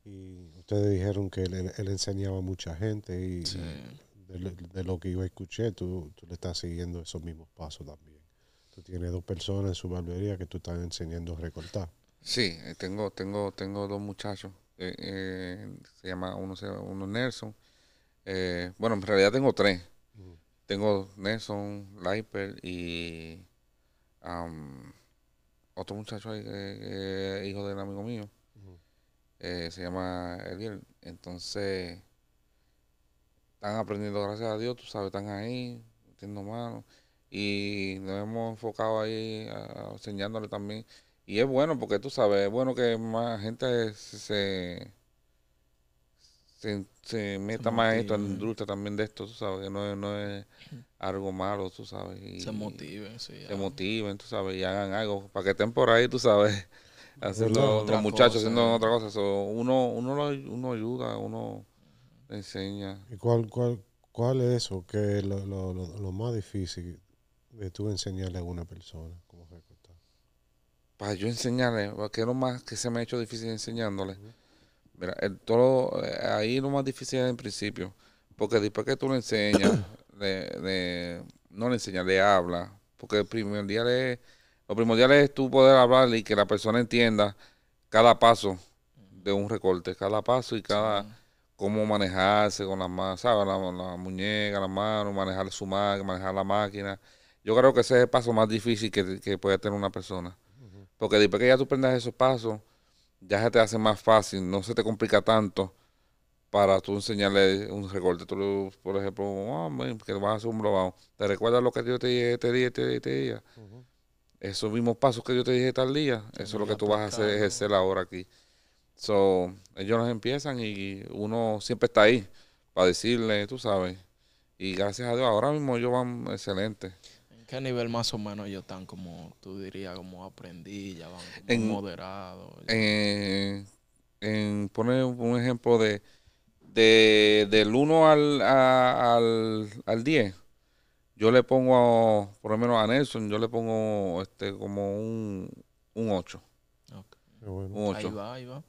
y ustedes dijeron que él, enseñaba a mucha gente y de, lo, de, lo que yo escuché, tú, tú le estás siguiendo esos mismos pasos también. Tú tienes dos personas en su barbería que tú estás enseñando a recortar. Sí, tengo, tengo, tengo dos muchachos eh, eh, se llama uno, uno Nelson. Eh, bueno, en realidad tengo tres. Tengo Nelson, Leiper y otro muchacho hijo del amigo mío. se llama Eliel. Entonces, están aprendiendo, gracias a Dios, tú sabes, están ahí, metiendo manos. Y nos hemos enfocado ahí, enseñándole también y es bueno porque tú sabes, es bueno que más gente se, meta más en esto, en la industria también de esto, tú sabes, que no es, no es algo malo, tú sabes. se motiven, sí. Se motiven, tú sabes, y hagan algo para que estén por ahí, tú sabes. Hacerlo, los muchachos haciendo otra cosa. uno uno, uno ayuda, uno enseña. ¿Y cuál, cuál, cuál es eso que es lo, lo más difícil de tú enseñarle a una persona? para yo enseñarle, porque es lo más que se me ha hecho difícil enseñándole. Mira, el, todo, eh, ahí lo más difícil es en principio, porque después que tú le enseñas, no le enseñas, le hablas, porque el día lo primordial es tú poder hablarle y que la persona entienda cada paso de un recorte, cada paso y cada cómo manejarse con las manos, ¿sabes? La, muñeca, la mano, manejar su máquina, manejar la máquina. Yo creo que ese es el paso más difícil que puede tener una persona. Porque después que ya tú prendas esos pasos, ya se te hace más fácil, no se te complica tanto para tú enseñarle un recorte. por ejemplo, oh, que vas a hacer un blogado. ¿Te recuerdas lo que yo te dije, este día este día, este día? Esos mismos pasos que yo te dije tal día, eso es lo que tú vas a hacer, ejercer ahora aquí. So, ellos nos empiezan y uno siempre está ahí para decirle, tú sabes. Y gracias a Dios, ahora mismo ellos van excelentes. ¿Qué nivel más o menos ellos están como, tú dirías, como aprendí, ya van en, moderado? en poner un ejemplo de, del 1 al, 10, yo le pongo, por lo menos a Nelson, yo le pongo este como un, un 8. Ahí va, ahí va.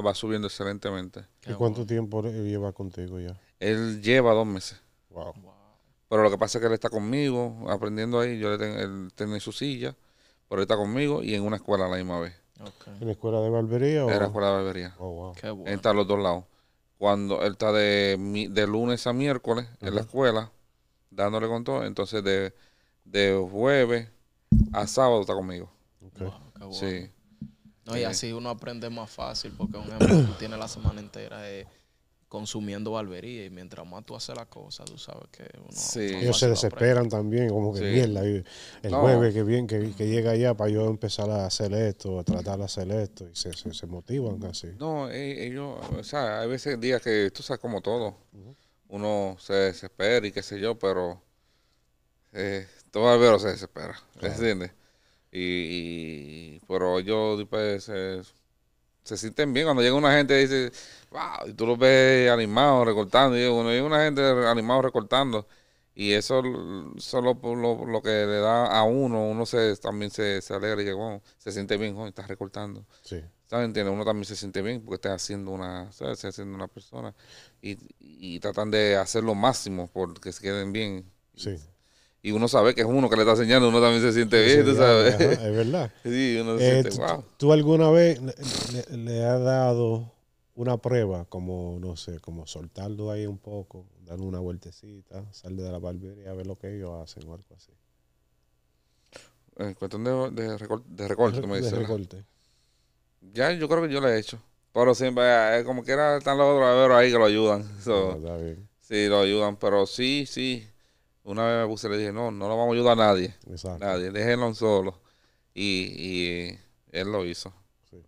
Va subiendo excelentemente. ¿Y cuánto tiempo lleva contigo ya? Él lleva dos meses. wow. Pero lo que pasa es que él está conmigo, aprendiendo ahí. Yo le tengo él su silla, pero él está conmigo y en una escuela a la misma vez. ¿En la escuela de barbería? O... En la escuela de barbería. Oh, wow. está a los dos lados. Cuando él está de, de lunes a miércoles en la escuela, dándole con todo. Entonces de, jueves a sábado está conmigo. Okay. Sí. No, y así uno aprende más fácil porque un tiene la semana entera. Eh, consumiendo barbería y mientras más tú haces la cosa, tú sabes que uno, ellos se desesperan también, como que bien, el que bien que, llega allá para yo empezar a hacer esto, a tratar de hacer esto y se, se, motivan así. No, e, ellos, o sea, hay veces días que tú sabes como todo, uno se desespera y qué sé yo, pero eh, todo barbero se desespera, claro. ¿entiendes? Y, pero yo después eh, se sienten bien. Cuando llega una gente y dice, wow, y tú los ves animado recortando. Y cuando llega una gente animado recortando, y eso solo por lo, que le da a uno, uno se también se, se alegra y se siente bien, está estás recortando. Sí. tiene Uno también se siente bien porque estás haciendo una, haciendo una persona. Y, y tratan de hacer lo máximo porque se queden bien. Sí y uno sabe que es uno que le está enseñando, uno también se siente bien, tú sabes. es verdad. Sí, uno se eh, siente, wow. ¿Tú alguna vez le, has dado una prueba, como, no sé, como soltarlo ahí un poco, darle una vueltecita, salir de la barbería, a ver lo que ellos hacen o algo así? En cuestión de, de, recorte, me dices. De recorte. Ya, yo creo que yo lo he hecho. Pero siempre, como quiera, están los otros ahí que lo ayudan. Sí, lo ayudan, pero sí, sí una vez me puse le dije, no, no lo vamos a ayudar a nadie. Nadie, déjenlo solo. Y, y él lo hizo.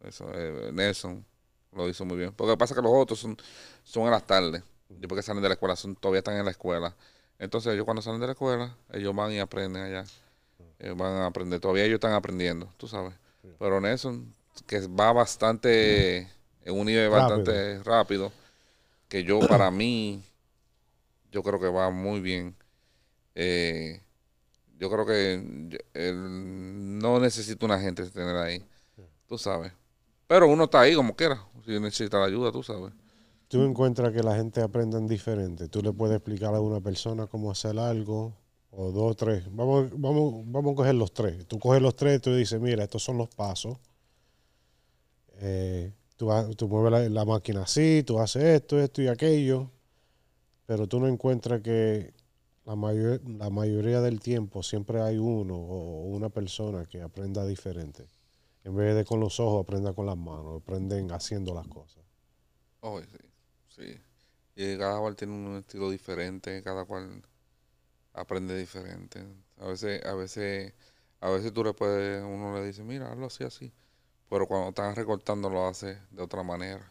Eso, eh, Nelson lo hizo muy bien. Porque pasa que los otros son, son a las tardes. Después que salen de la escuela, son, todavía están en la escuela. Entonces ellos cuando salen de la escuela, ellos van y aprenden allá. Ellos van a aprender. Todavía ellos están aprendiendo, tú sabes. Pero Nelson, que va bastante, en un nivel bastante rápido, que yo para mí, yo creo que va muy bien. Eh, yo creo que no necesito una gente tener ahí, tú sabes. Pero uno está ahí como quiera, si necesita la ayuda, tú sabes. ¿Tú encuentras que la gente aprende diferente? ¿Tú le puedes explicar a una persona cómo hacer algo? O dos, tres. Vamos, vamos, vamos a coger los tres. Tú coges los tres, tú dices, mira, estos son los pasos. Eh, tú, mueves la, la máquina así, tú haces esto, esto y aquello. Pero tú no encuentras que la, la mayoría del tiempo siempre hay uno o una persona que aprenda diferente. En vez de con los ojos, aprenda con las manos, aprenden haciendo las cosas. Oh, sí, sí. Y cada cual tiene un estilo diferente, cada cual aprende diferente. A veces, a veces, a veces tú le puedes, uno le dice, mira, hazlo así, así. Pero cuando están recortando lo hace de otra manera,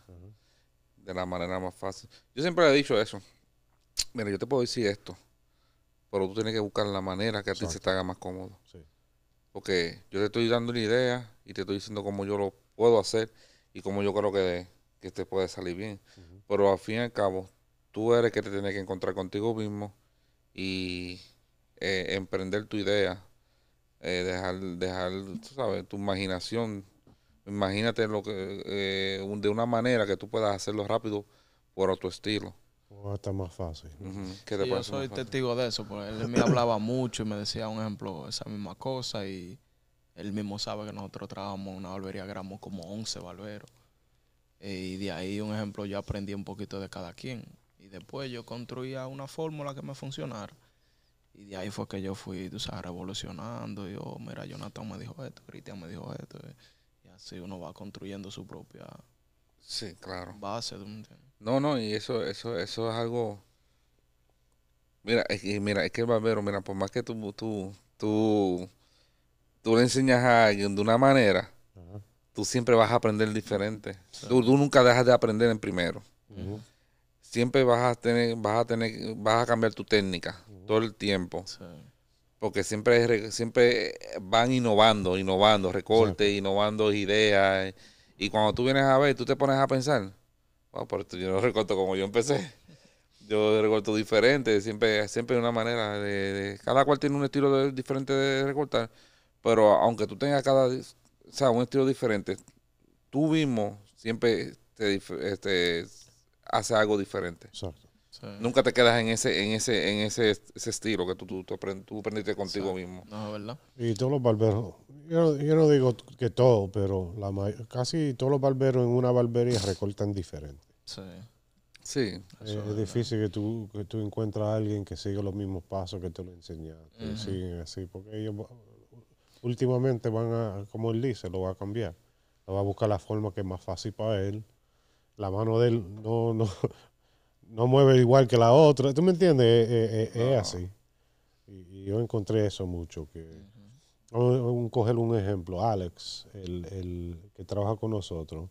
de la manera más fácil. Yo siempre le he dicho eso. Mira, yo te puedo decir esto pero tú tienes que buscar la manera que a ti se te haga más cómodo. Porque yo te estoy dando una idea y te estoy diciendo cómo yo lo puedo hacer y cómo yo creo que, que te puede salir bien. Pero al fin y al cabo, tú eres que te tienes que encontrar contigo mismo y eh, emprender tu idea, eh, dejar, dejar, sabes, tu imaginación. Imagínate lo que eh, de una manera que tú puedas hacerlo rápido por otro estilo. O más fácil. yo soy testigo de eso, porque él me hablaba mucho y me decía, un ejemplo, esa misma cosa y él mismo sabe que nosotros trabajamos una barbería, gramos como 11 barberos. Eh, y de ahí, un ejemplo, yo aprendí un poquito de cada quien. Y después yo construía una fórmula que me funcionara. Y de ahí fue que yo fui, tú sabes, revolucionando. Y yo, oh, mira, Jonathan me dijo esto, Cristian me dijo esto. Y así uno va construyendo su propia base. de me entiendes? No, no, y eso, eso, eso es algo. Mira, es que, mira, es que el barbero, mira, por más que tú, tú, tú, tú le enseñas a alguien de una manera, tú siempre vas a aprender diferente. Tú, nunca dejas de aprender en primero. Siempre vas a tener, vas a tener, vas a cambiar tu técnica todo el tiempo. Porque siempre, siempre van innovando, innovando, recortes, innovando ideas. Y cuando tú vienes a ver, tú te pones a pensar yo no recorto como yo empecé. Yo recorto diferente, siempre siempre una manera de, Cada cual tiene un estilo diferente de recortar, pero aunque tú tengas cada... sea, un estilo diferente, tú mismo siempre este, hace algo diferente. Nunca te quedas en ese, en ese, en ese, ese estilo que tú, tú, tú, aprendiste contigo mismo. No, ¿verdad? Y todos los barberos, yo, yo no digo que todos, pero la casi todos los barberos en una barbería recortan diferente. Sí. Sí. es, difícil que tú, que tú encuentres a alguien que siga los mismos pasos que te lo enseñaste. porque ellos últimamente van a, como él dice, lo va a cambiar. Lo va a buscar la forma que es más fácil para él. La mano de él no, no mueve igual que la otra. ¿Tú me entiendes? Es, así. Y, yo encontré eso mucho. Que, un, coger un ejemplo, Alex, el, que trabaja con nosotros.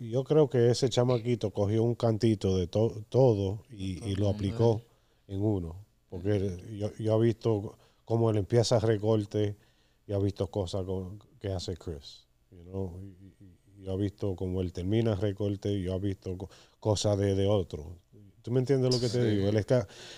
yo creo que ese chamaquito cogió un cantito de todo y, lo aplicó en uno. Porque yo, yo he visto cómo él empieza a recorte y ha visto cosas que hace Chris. yo he visto cómo él termina recorte, yo he visto cosa de, de otro. ¿Tú me entiendes lo que te digo? Él,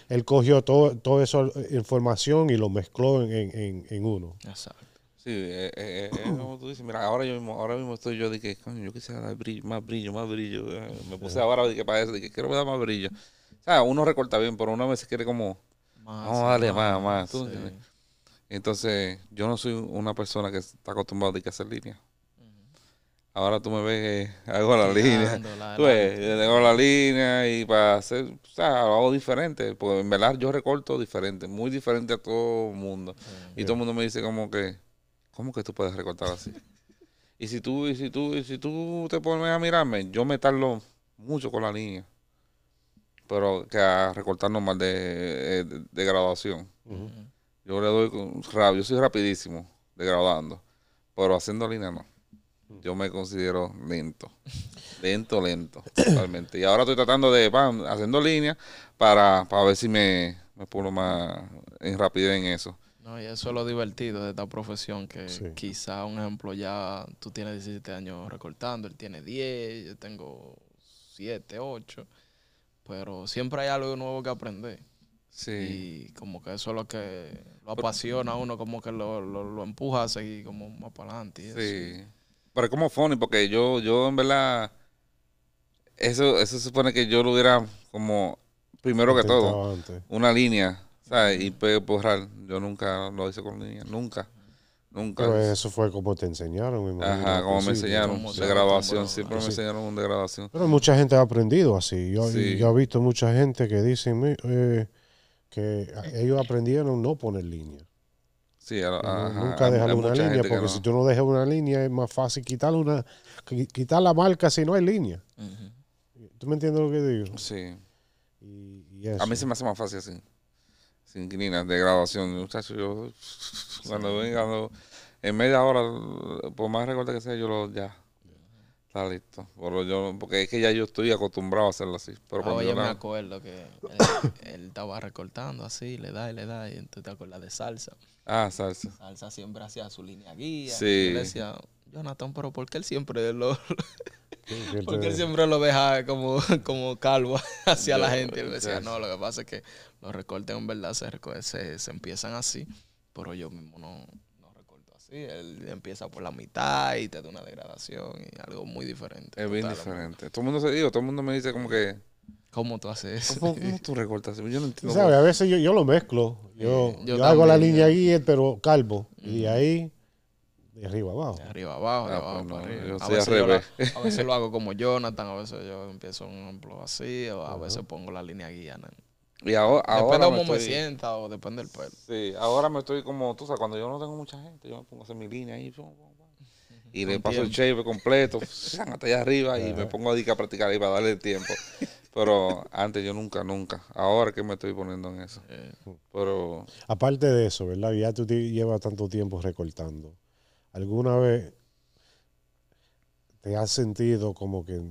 él cogió toda todo esa información y lo mezcló en, en, en uno. Exacto. Sí, eh, eh, eh, eh, como tú dices, mira, ahora yo mismo, ahora mismo estoy yo de que, coño, yo quisiera dar brillo, más brillo, más brillo. Me puse ahora de que para eso, de que quiero dar más brillo. O sea, uno recorta bien, pero uno a veces quiere como, más, vamos a darle más, más. Entonces, yo no soy una persona que está acostumbrada a hacer líneas. Ahora tú me ves que hago la línea. tú ves, la, la línea y para hacer, o sea, diferente. Porque en verdad yo recorto diferente, muy diferente a todo el mundo. y todo el mundo me dice como que, ¿cómo que tú puedes recortar así? y si tú, y si tú, y si tú te pones a mirarme, yo me tardo mucho con la línea. Pero que a recortar normal de, eh, de, graduación. Yo le doy, yo soy rapidísimo de graduando, pero haciendo línea no. Mm. yo me considero lento. Lento, lento. Totalmente. Y ahora estoy tratando de, van, haciendo líneas para, para ver si me, me pongo más en rapidez en eso. No, y eso es lo divertido de esta profesión, que quizá, un ejemplo, ya tú tienes 17 años recortando, él tiene 10, yo tengo 7, 8, pero siempre hay algo nuevo que aprender. Sí. Y como que eso es lo que lo apasiona a uno, como que lo, lo, empuja a seguir como más para adelante. sí. Pero como funny, porque yo, yo en verdad, eso, eso supone que yo lo hubiera como, primero que todo, una línea, ¿sabes? Y puedo Yo nunca lo hice con línea, nunca. Nunca. Pero eso fue como te enseñaron. Ajá, como me enseñaron. de grabación, siempre me enseñaron un de grabación. Pero mucha gente ha aprendido así. Yo, he visto mucha gente que dicen eh, que ellos aprendieron no poner línea nunca dejar una línea, porque si tú no dejas una línea es más fácil quitar una quitar la marca si no hay línea. ¿Tú me entiendes lo que digo? Sí. a mí se me hace más fácil así. Sin líneas de grabación. yo cuando venga, en media hora, por más recorte que sea, yo lo ya. Está listo. porque es que ya yo estoy acostumbrado a hacerlo así. Pero ah, yo me acuerdo que él, estaba recortando así, le da y le da, y entonces te acuerdas de salsa. Ah, salsa. Salsa siempre hacía su línea guía. Sí. Y le decía, Jonathan, pero ¿por qué él siempre lo... Porque él siempre lo deja como, como calvo hacia la gente. Y él decía, no, lo que pasa es que los recortes en verdad se, se, se empiezan así, pero yo mismo no, Sí, él empieza por la mitad y te da una degradación y algo muy diferente. Es bien diferente. Todo el mundo se digo, todo el mundo me dice como que... ¿Cómo tú haces eso? ¿Cómo, tú recortas? Yo no entiendo. A veces yo, yo, lo mezclo. Mm, yo, hago la línea guía, pero calvo. Y mm. ahí, de arriba abajo. De arriba abajo, de ah, pues arriba. a, veces Lo, hago como Jonathan, a veces yo empiezo un ejemplo así, o a veces pongo la línea guía. Y ahora, me estoy... o depende del pelo. Sí, ahora me estoy como, tú sabes, cuando yo no tengo mucha gente, yo me pongo a hacer mi línea ahí. y le paso el shape completo, hasta allá arriba y me pongo a, a practicar ahí para darle tiempo. Pero antes yo nunca, nunca. Ahora que me estoy poniendo en eso. Eh. Pero... Aparte de eso, ¿verdad? Ya tú llevas tanto tiempo recortando. ¿Alguna vez te has sentido como que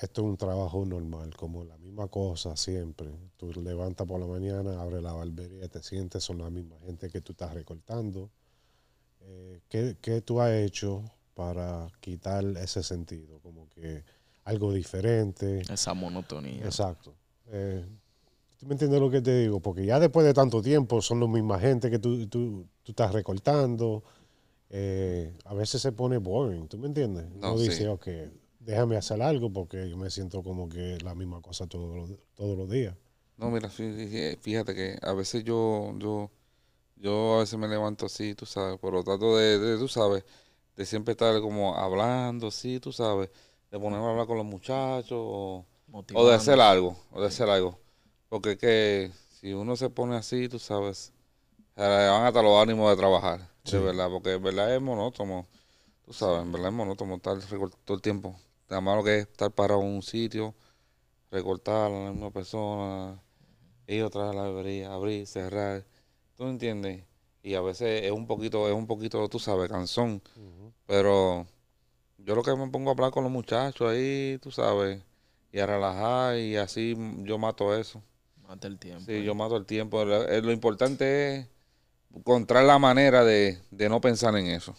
esto es un trabajo normal, como la misma cosa siempre. Tú levantas por la mañana, abres la barbería, te sientes, son la misma gente que tú estás recortando. Eh, ¿qué, ¿Qué tú has hecho para quitar ese sentido? Como que algo diferente. Esa monotonía. Exacto. Eh, ¿Tú me entiendes lo que te digo? Porque ya después de tanto tiempo son la misma gente que tú, tú, estás recortando. Eh, a veces se pone boring, ¿tú me entiendes? No, dice, sí. ok, déjame hacer algo porque yo me siento como que la misma cosa todos los, todos los días. No, mira, eh, fíjate que a veces yo, yo, yo a veces me levanto así, tú sabes, por lo tanto de, de tú sabes, de siempre estar como hablando así, tú sabes, de ponerme a hablar con los muchachos o, de hacer algo, o de hacer algo. Porque que si uno se pone así, tú sabes, se van hasta los ánimos de trabajar, de verdad, porque en verdad es monótono, tú sabes, en verdad es monótono estar todo el tiempo Nada malo que es estar para un sitio, recortar a la misma persona, ir otra vez a la librería, abrir, cerrar. ¿Tú entiendes? Y a veces es un poquito, es un poquito, tú sabes, cansón. Pero yo lo que me pongo a hablar con los muchachos ahí, tú sabes, y a relajar y así yo mato eso. Mata el tiempo. Sí, eh. yo mato el tiempo. Lo, eh, lo importante es encontrar la manera de, de no pensar en eso.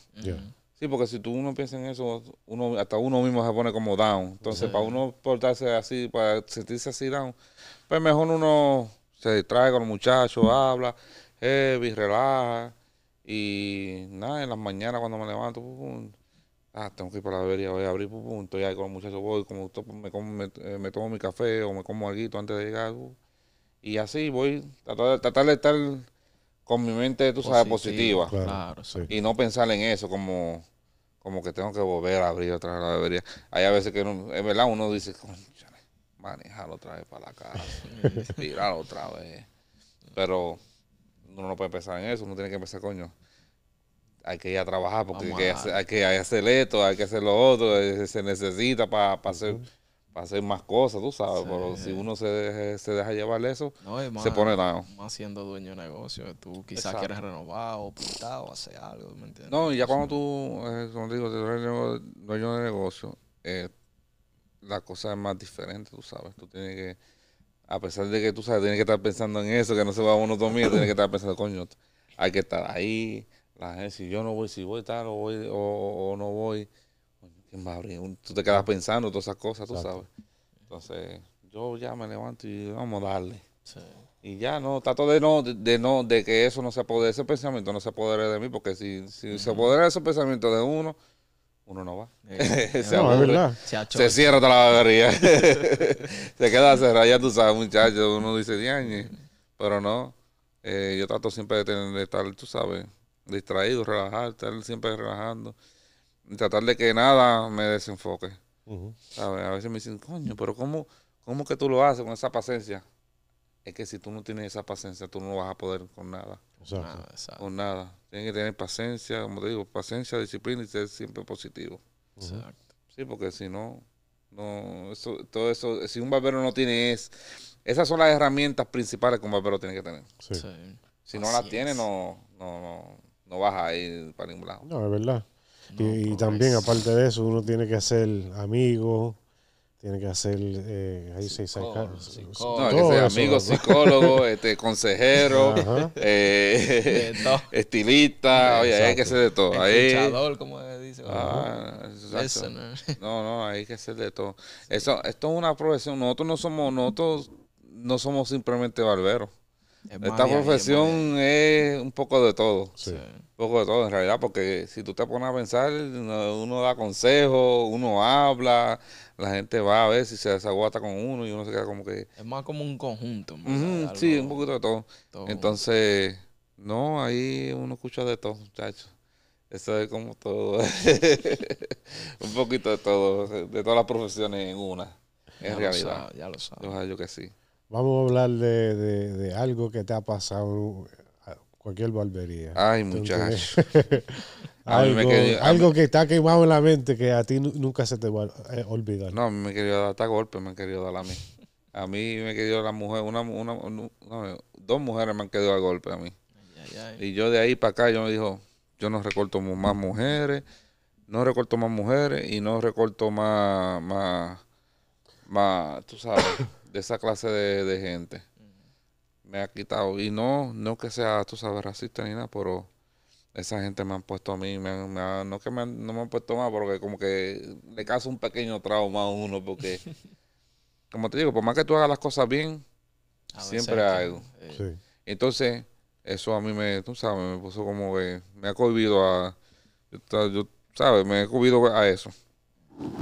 Sí, porque si tú uno piensa en eso, uno hasta uno mismo se pone como down. Entonces, para uno portarse así, para sentirse así down, pues mejor uno se distrae con los muchachos, habla, heavy, relaja. Y nada, en las mañanas cuando me levanto, pum, ah, tengo que ir para la bebería, voy a abrir, pum, ahí con los muchachos, voy, como me, eh, me, tomo mi café o me como algo antes de llegar. Uh, y así voy, tratar, tratar de estar con mi mente, tú sabes, positiva. Y no pensar en eso como, como que tengo que volver a abrir otra vez la bebería. Hay a veces que, es verdad, uno dice, manejar otra vez para la casa, respirar otra vez. Pero uno no puede pensar en eso, uno tiene que pensar, coño, hay que ir a trabajar porque hay que, hacer, hay que, hacer, esto, hay que hacer lo otro, eh, se necesita para hacer hacer más cosas, tú sabes, pero si uno se, deja llevar eso, se pone nada. Más siendo dueño de negocio, tú quizás quieres renovar o pintar hacer algo, No, y ya cuando tú, eh, como digo, dueño de negocio, eh, la cosa es más diferente, tú sabes, tú tienes que, a pesar de que tú sabes, tienes que estar pensando en eso, que no se va a uno dormir, tienes que estar pensando, coño, hay que estar ahí, la gente, si yo no voy, si voy tal o, voy, o no voy tú te quedas pensando todas esas cosas, tú sabes. Entonces, yo ya me levanto y vamos a darle. Y ya no, trato de no, de, no, de que eso no se apodere, ese pensamiento no se apodere de mí, porque si, si se apodera ese pensamiento de uno, uno no va. se, se, cierra toda la batería se queda cerrada, ya tú sabes, muchachos, uno dice diañe, pero no. Eh, yo trato siempre de, tener, de estar, tú sabes, distraído, relajado, estar siempre relajando tratar de que nada me desenfoque. A veces me dicen, coño, pero cómo, ¿cómo que tú lo haces con esa paciencia? Es que si tú no tienes esa paciencia, tú no vas a poder con nada. Exacto. Con nada. Tienes que tener paciencia, como te digo, paciencia, disciplina y ser siempre positivo. Exacto. Sí, porque si no, no, todo eso, si un barbero no tiene es, esas son las herramientas principales que un barbero tiene que tener. Si no las tiene, no, no, no vas a ir para ningún lado. No, es verdad y, también, aparte de eso, uno tiene que ser amigo, tiene que ser eh, ahí se dice, no, que sea amigo, psicólogo, este, consejero, eh, estilista, oye, hay que ser de todo. como dice. Ah, exacto. No, no, hay que ser de todo. Eso, esto es una profesión, nosotros no somos, nosotros no somos simplemente barberos. Esta profesión es, un poco de todo. Un poco de todo, en realidad, porque si tú te pones a pensar, uno da consejos, uno habla, la gente va a ver si se desaguata con uno y uno se queda como que. Es más como un conjunto. sí, un poquito de todo. Entonces, no, ahí uno escucha de todo, muchachos. Eso es como todo. un poquito de todo, de todas las profesiones en una. En realidad. ya lo sabes. yo que sí. Vamos a hablar de, algo que te ha pasado cualquier barbería. Ay, muchachos. algo, que está quemado en la mente que a ti nunca se te va a eh, olvidar. No, a mí me quería dar hasta golpe, me han querido dar a mí. A mí me querido la mujer, una, una, dos mujeres me han quedado a golpe a mí. Y yo de ahí para acá, yo me dijo, yo no recorto más mujeres, no recorto más mujeres y no recorto más, más más, tú sabes, de esa clase de, gente. Me ha quitado, y no, no que sea, tú sabes, racista ni nada, pero esa gente me han puesto a mí, me han, no que me han, no me han puesto más, porque como que le causa un pequeño trauma a uno, porque, como te digo, por más que tú hagas las cosas bien, siempre hay algo. Eh, Entonces, eso a mí me, tú sabes, me puso como que, me ha cohibido a, yo, sabes, me he cohibido a eso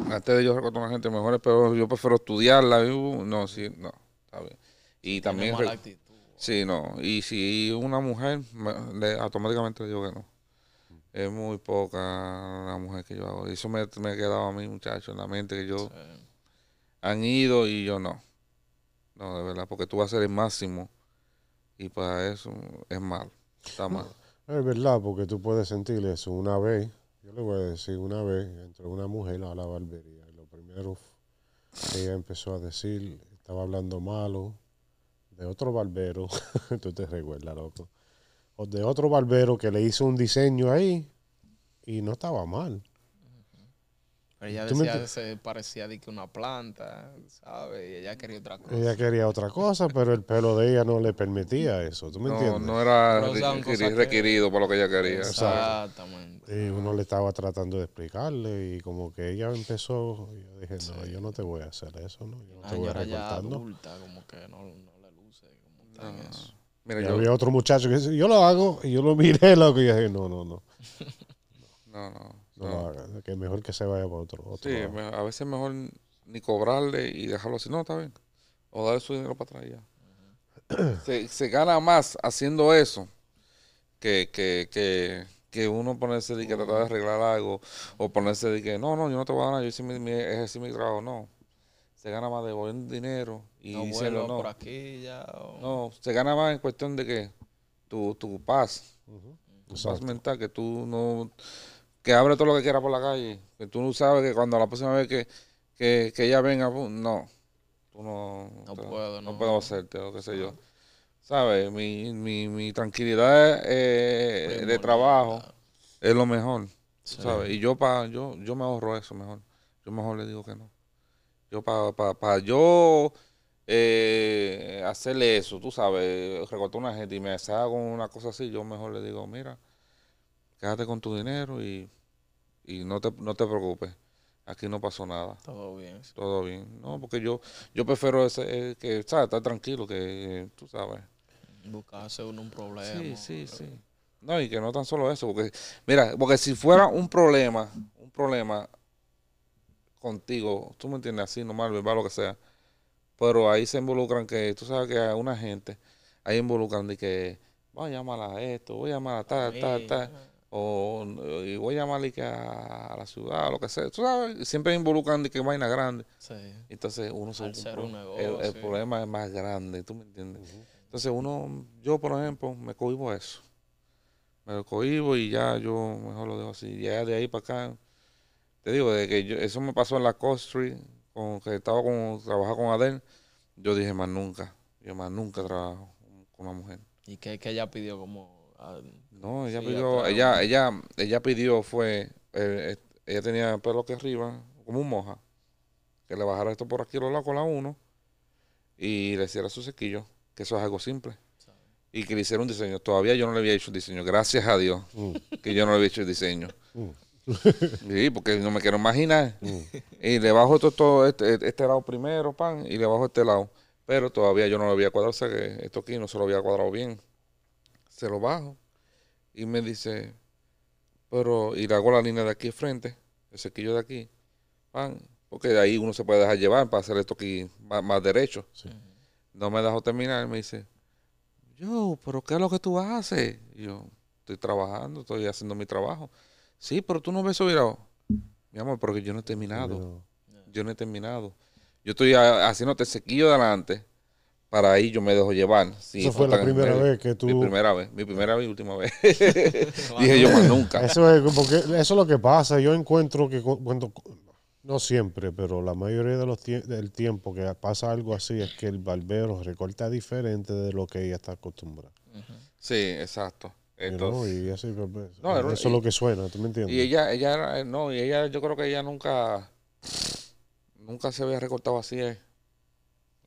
antes de yo a una gente mejor, pero yo prefiero estudiarla. Uh, no, sí, no, está bien. Y también. Sí, no. Y si una mujer, automáticamente le digo que no. Es muy poca la mujer que yo hago. eso me, me ha quedado a mí, muchacho, en la mente que yo. Han ido y yo no. No, de verdad, porque tú vas a ser el máximo. Y para eso es malo, Está mal. Es verdad, porque tú puedes sentir eso una vez yo le voy a decir, una vez entró una mujer a la barbería lo primero que ella empezó a decir, estaba hablando malo de otro barbero, tú te recuerdas, loco, o de otro barbero que le hizo un diseño ahí y no estaba mal ella decía que se parecía de que una planta, ¿sabes? Y ella quería otra cosa. Ella quería otra cosa, pero el pelo de ella no le permitía eso, ¿tú me no, entiendes? No era requerido, para lo que ella quería. Exactamente. Y uno le estaba tratando de explicarle y como que ella empezó, yo dije, no, yo no te voy a hacer eso, ¿no? Yo no te voy a recortar, adulta, como que no, le luce, eso. Mira, yo... había otro muchacho que dice, yo lo hago, y yo lo miré, loco, y dije, no, no, no. no, no no ah. es Que mejor que se vaya por otro. sí, a veces mejor ni cobrarle y dejarlo así. No, está bien. O darle su dinero para atrás ya. se, gana más haciendo eso que, uno ponerse de que tratar de arreglar algo o ponerse de que no, no, yo no te voy a ganar, yo hice mi, mi, trabajo. No. Se gana más devolviendo dinero y no, Por aquí ya, No, se gana más en cuestión de que tu, paz, tu paz mental, que tú no que abra todo lo que quiera por la calle. Que tú no sabes que cuando la próxima vez que, que, ella venga, no. Tú no, no puedo, no. puedo hacerte, o qué sé yo. ¿Sabes? Mi, mi, mi tranquilidad eh, de trabajo es lo mejor. ¿Sabes? Y yo, pa, yo, yo me ahorro eso mejor. Yo mejor le digo que no. Yo, para pa, pa, yo eh, hacerle eso, tú sabes, recortar una gente y me haga una cosa así, yo mejor le digo, mira, quédate con tu dinero y y no te, no te preocupes, aquí no pasó nada. Todo bien. Todo bien. No, porque yo, yo prefiero ese, eh, que, ¿sabes? Estar tranquilo, que eh, tú sabes. Buscarse uno un problema. Sí, sí, sí. No, y que no tan solo eso, porque, mira, porque si fuera un problema, un problema contigo, tú me entiendes, así, normal, lo que sea, pero ahí se involucran que, tú sabes que hay una gente, ahí involucran de que, voy a llamar a esto, voy a llamar a tal, tal, tal o, eh, y voy a llamar a, la ciudad, o lo que sea. Tú sabes, siempre involucran y que vaina grande. Entonces uno se el, problema es más grande, ¿tú me entiendes? Entonces uno, yo por ejemplo, me cohibo eso. Me cohibo y ya yo mejor lo dejo así. Ya de ahí para acá, te digo, de que eso me pasó en la Coast con, que estaba con, trabajar con Adel, yo dije más nunca, yo más nunca trabajo con una mujer. ¿Y qué, que ella pidió como... No, ella pidió, ella, ella, ella pidió fue, eh, eh, ella tenía el pelo aquí arriba, como un moja, que le bajara esto por aquí lo los lados la 1 y le hiciera su sequillo, que eso es algo simple. Y que le hiciera un diseño. Todavía yo no le había hecho el diseño, gracias a Dios, mm. que yo no le había hecho el diseño. Mm. Sí, porque no me quiero imaginar. Mm. Y le bajo todo, este, este, lado primero, pan, y le bajo este lado. Pero todavía yo no lo había cuadrado, o sea que esto aquí no se lo había cuadrado bien. Se lo bajo y me dice, pero, y le hago la línea de aquí frente, el cerquillo de aquí, pan, porque de ahí uno se puede dejar llevar para hacer esto aquí más, derecho. No me dejó terminar, me dice, yo, pero ¿qué es lo que tú haces? Y yo, estoy trabajando, estoy haciendo mi trabajo. Sí, pero tú no ves virado. Mi amor, porque yo no he terminado. Yo no he terminado. Yo estoy haciendo este sequillo de adelante para ahí yo me dejo llevar. Esa fue la primera vez que tú... Mi primera vez, mi primera y última vez. Dije yo más nunca. Eso es, porque eso lo que pasa. Yo encuentro que cuando, no siempre, pero la mayoría de los del tiempo que pasa algo así es que el barbero recorta diferente de lo que ella está acostumbrada. Sí, exacto. Pues, eso es lo que suena, ¿tú me entiendes? Y ella, ella, eh, no, y ella, yo creo que ella nunca, nunca se había recortado así. Eh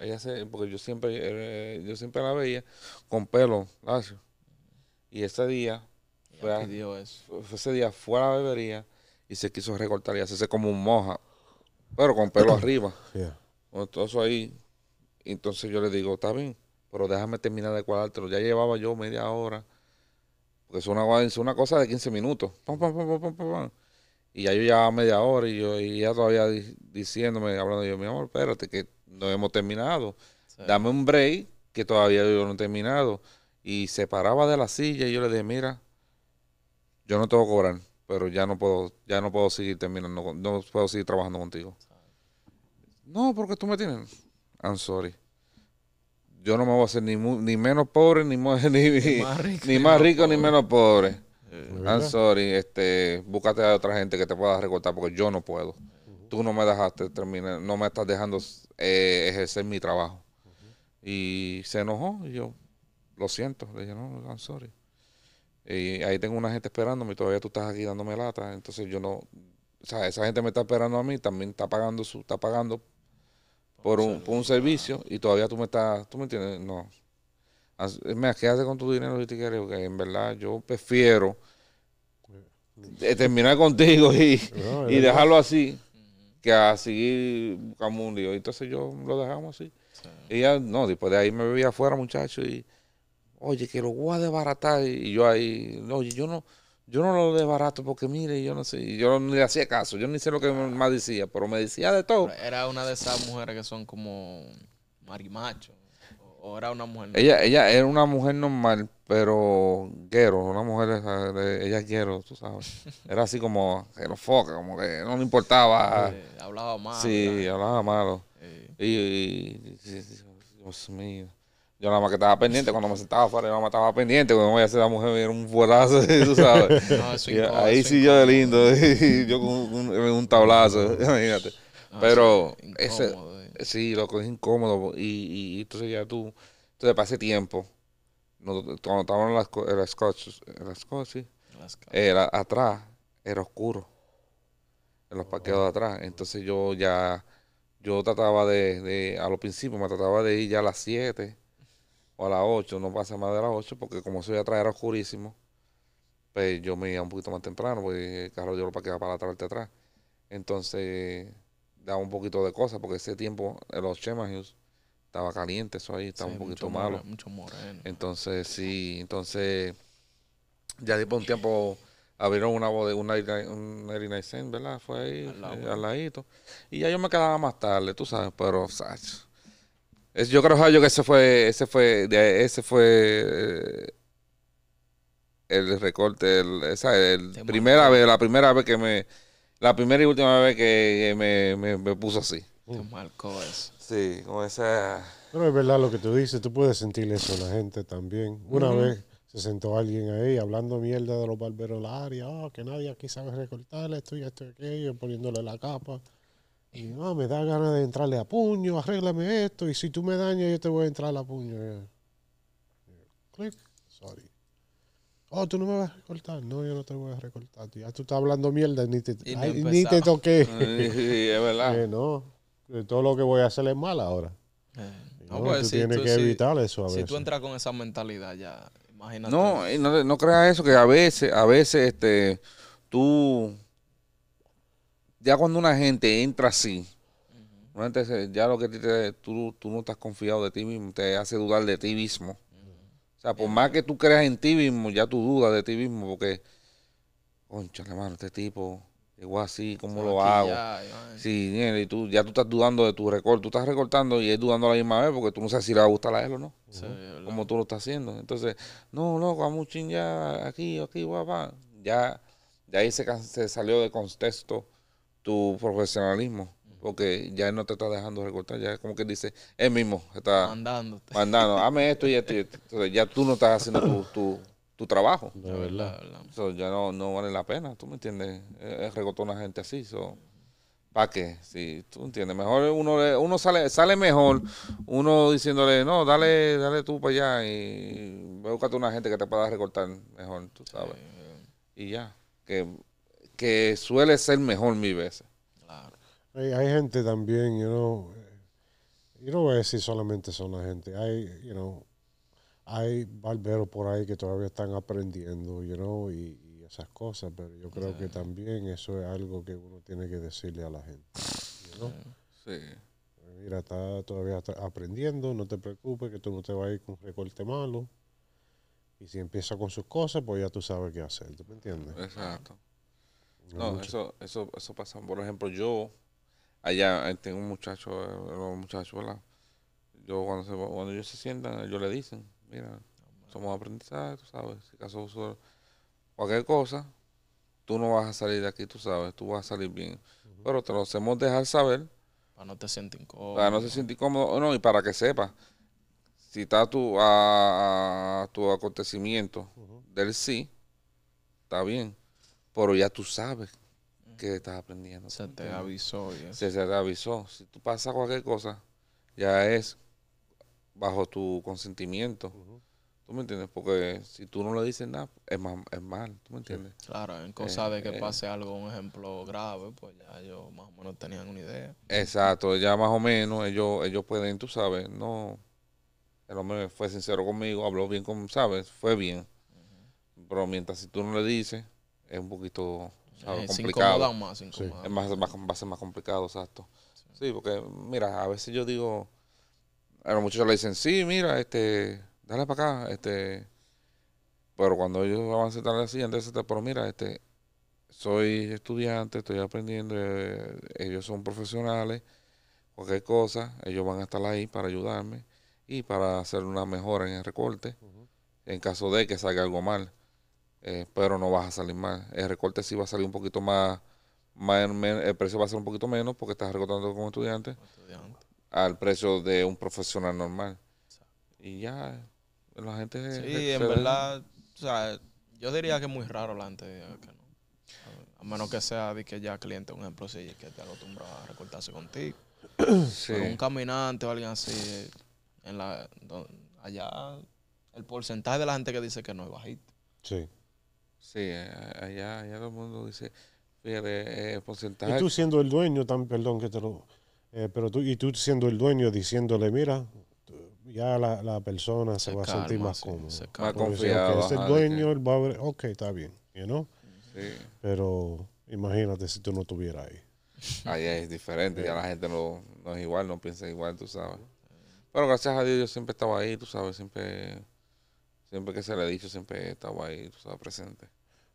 ella se, porque yo siempre, eh, yo siempre la veía con pelo lacio. Y ese día, fue ese día fue a la bebería y se quiso recortar y hacerse como un moja, pero con pelo arriba. Entonces ahí, entonces yo le digo, está bien, pero déjame terminar de cuadrártelo. Ya llevaba yo media hora, porque es una, cosa de 15 minutos. y ya yo llevaba media hora y yo y ella todavía diciéndome, hablando, yo, mi amor, espérate, que no hemos terminado. Dame un break, que todavía yo no he terminado. Y se paraba de la silla y yo le dije, mira, yo no te voy a cobrar, pero ya no puedo, ya no puedo seguir terminando, no puedo seguir trabajando contigo. No, porque tú me tienes. I'm sorry. Yo no me voy a hacer ni, menos pobre, ni, más, rico, ni, menos pobre. Eh. I'm sorry, este, búscate a otra gente que te pueda recortar porque yo no puedo tú no me dejaste terminar, no me estás dejando eh, ejercer mi trabajo. Y se enojó y yo, lo siento, le dije, no, I'm sorry. Y ahí tengo una gente esperándome y todavía tú estás aquí dándome lata, entonces yo no, o sea, esa gente me está esperando a mí, también está pagando su, está pagando por un, por un servicio y todavía tú me estás, tú me entiendes, no. Me ¿qué con tu dinero y te quiero Porque en verdad yo prefiero eh, terminar contigo y, y dejarlo así que seguir como un lío. Entonces yo lo dejamos así. Y ya, no, después de ahí me bebía afuera, muchacho, y oye, que lo voy a desbaratar. Y yo ahí, oye, yo no, yo no lo desbarato porque mire, yo no sé, yo no le hacía caso, yo ni sé lo que más decía, pero me decía de todo. Era una de esas mujeres que son como marimacho. ¿O era una mujer normal? Ella, ella era una mujer normal, pero guero, una mujer, de- ella es guero, tú sabes. Era así como, lo foca, como que no le importaba. hablaba mal. sí, hablaba malo. Y, Dios mío. Yo nada más que estaba pendiente, cuando me sentaba afuera, yo nada más estaba pendiente, cuando me voy a hacer la mujer, me un fuerazo, tú sabes. no, eso Y ahí sí yo de lindo, yo con un, tablazo, imagínate. Pero ese, Sí, loco, es incómodo. Y, y entonces ya tú, entonces pasé tiempo, cuando estaban en las, coches, las sí. atrás era oscuro, en los parqueos de oh. atrás. Entonces yo ya, yo trataba de, a los principios me trataba de ir ya a las 7 o a las 8, no pasa más de las 8, porque como soy atrás era oscurísimo, pues yo me iba un poquito más temprano, porque el carro yo lo parqueaba para atrás atrás. Entonces, un poquito de cosas, porque ese tiempo en eh, los Chemahills estaba caliente, eso ahí estaba un poquito malo. mucho moreno. Entonces, sí, entonces, ya después de un tiempo abrieron una bodega, una, una, ¿verdad? Fue ahí, eh, al, ladito. Y ya yo me quedaba más tarde, tú sabes, pero, yo creo, yo que ese fue, ese fue, ese fue eh, el recorte, esa, el primera vez, la primera vez que me la primera y última vez que me, puso así. Qué marcó eso. Sí, con esa... Pero es verdad lo que tú dices, tú puedes sentir eso en la gente también. Una vez se sentó alguien ahí hablando mierda de los barberos ah, que nadie aquí sabe recortar esto y esto y aquello, poniéndole la capa. Y no, ah, me da ganas de entrarle a puño, arréglame esto, y si tú me dañas, yo te voy a entrar a puño. Eh, ¿Click? sorry. Oh, tú no me vas a recortar. No, yo no te voy a recortar. Ya tú estás hablando mierda, ni te, ni te toqué. Sí, es verdad. Que no. Todo lo que voy a hacer es mal ahora. Eh, no, pues tú tienes que evitar eso a veces. Si tú entras con esa mentalidad ya, imagínate. No, no, no creas eso, que a veces, a veces, este, tú, ya cuando una gente entra así, ya lo que tú, tú no estás confiado de ti mismo, te hace dudar de ti mismo. O sea, por más que tú creas en ti mismo, ya tú dudas de ti mismo, porque, concha, hermano, este tipo igual así, ¿cómo lo hago? Ya, eh. sí, y tú ya tú estás dudando de tu recorte, tú estás recortando y es dudando a la misma vez, porque tú no sabes si le va a gustar a él o no, como tú lo estás haciendo. Entonces, no, no, vamos a ya aquí, aquí, guapa. Ya, de ahí se, se salió de contexto tu profesionalismo porque ya no te está dejando recortar, ya como que dice, él mismo está mandándote. Mandando, hazme esto y esto, Entonces, ya tú no estás haciendo tu, tu, trabajo. De verdad. ya no, vale la pena, ¿tú me entiendes? Es eh, eh, recortar una gente así. So. ¿Para qué? Sí, tú entiendes. Mejor uno uno sale sale mejor uno diciéndole, no, dale dale tú para allá y búscate una gente que te pueda recortar mejor, tú sabes. Y ya, que, que suele ser mejor mil veces. Hay, gente también, you know, eh, yo no voy a decir solamente son la gente, hay, you know, hay barberos por ahí que todavía están aprendiendo, you know, y, esas cosas, pero yo creo que también eso es algo que uno tiene que decirle a la gente, Mira, está todavía aprendiendo, no te preocupes que tú no te vas a ir con recorte malo. Y si empieza con sus cosas, pues ya tú sabes qué hacer, ¿tú me entiendes? Exacto. No, no eso, eso, eso pasa. Por ejemplo, yo, allá tengo un muchacho, los eh, muchachos, Yo cuando, ellos se sientan, ellos le dicen, mira, somos aprendizajes, tú sabes, si caso cualquier cosa, tú no vas a salir de aquí, tú sabes, tú vas a salir bien. Pero te lo hacemos dejar saber. Para no te sientas incómodo. Para no se sentir incómodo, no, y para que sepas. Si está tu, a, tu acontecimiento del sí, está bien. Pero ya tú sabes que estás aprendiendo. Se te avisó. Se, te avisó. Si tú pasas cualquier cosa, ya es bajo tu consentimiento. ¿Tú me entiendes? Porque si tú no le dices nada, es, mal. Es mal ¿Tú me entiendes? Claro, en cosa eh, de que eh. pase algo, un ejemplo grave, pues ya ellos más o menos tenían una idea. Exacto, ya más o menos ellos, ellos pueden, tú sabes, no. El hombre fue sincero conmigo, habló bien con, ¿sabes? Fue bien. Pero mientras si tú no le dices, es un poquito eh, más, más. más, va a ser más complicado, exacto. Sí. porque mira, a veces yo digo, a los muchachos le dicen, sí, mira, este, dale para acá, este, pero cuando ellos van a sentar así, pero mira, este, soy estudiante, estoy aprendiendo, eh, ellos son profesionales, cualquier cosa, ellos van a estar ahí para ayudarme y para hacer una mejora en el recorte, en caso de que salga algo mal. Eh, pero no vas a salir más El recorte sí va a salir un poquito más, más el precio va a ser un poquito menos porque estás recortando como estudiante, al precio de un profesional normal. Y ya, la gente... Sí, en verdad, o sea, yo diría que es muy raro la gente que no. A menos que sea de que ya cliente, un ejemplo, si que te acostumbrado a recortarse contigo. un caminante o alguien así, en la, allá el porcentaje de la gente que dice que no es bajito. Sí. Sí, allá, allá todo el mundo dice, fíjate, eh, porcentaje. Y tú siendo el dueño, tan, perdón que te lo. Eh, pero tú, y tú siendo el dueño diciéndole, mira, ya la, la persona se, va a sentir más cómoda. Se Va confiado, es el dueño, él va a ver, ok, está bien, you sí. Pero imagínate si tú no estuvieras ahí. Ahí es diferente, ya la gente no, no es igual, no piensa igual, tú sabes. Pero gracias a Dios yo siempre estaba ahí, tú sabes, siempre Siempre que se le ha dicho, siempre estaba ahí, estaba presente.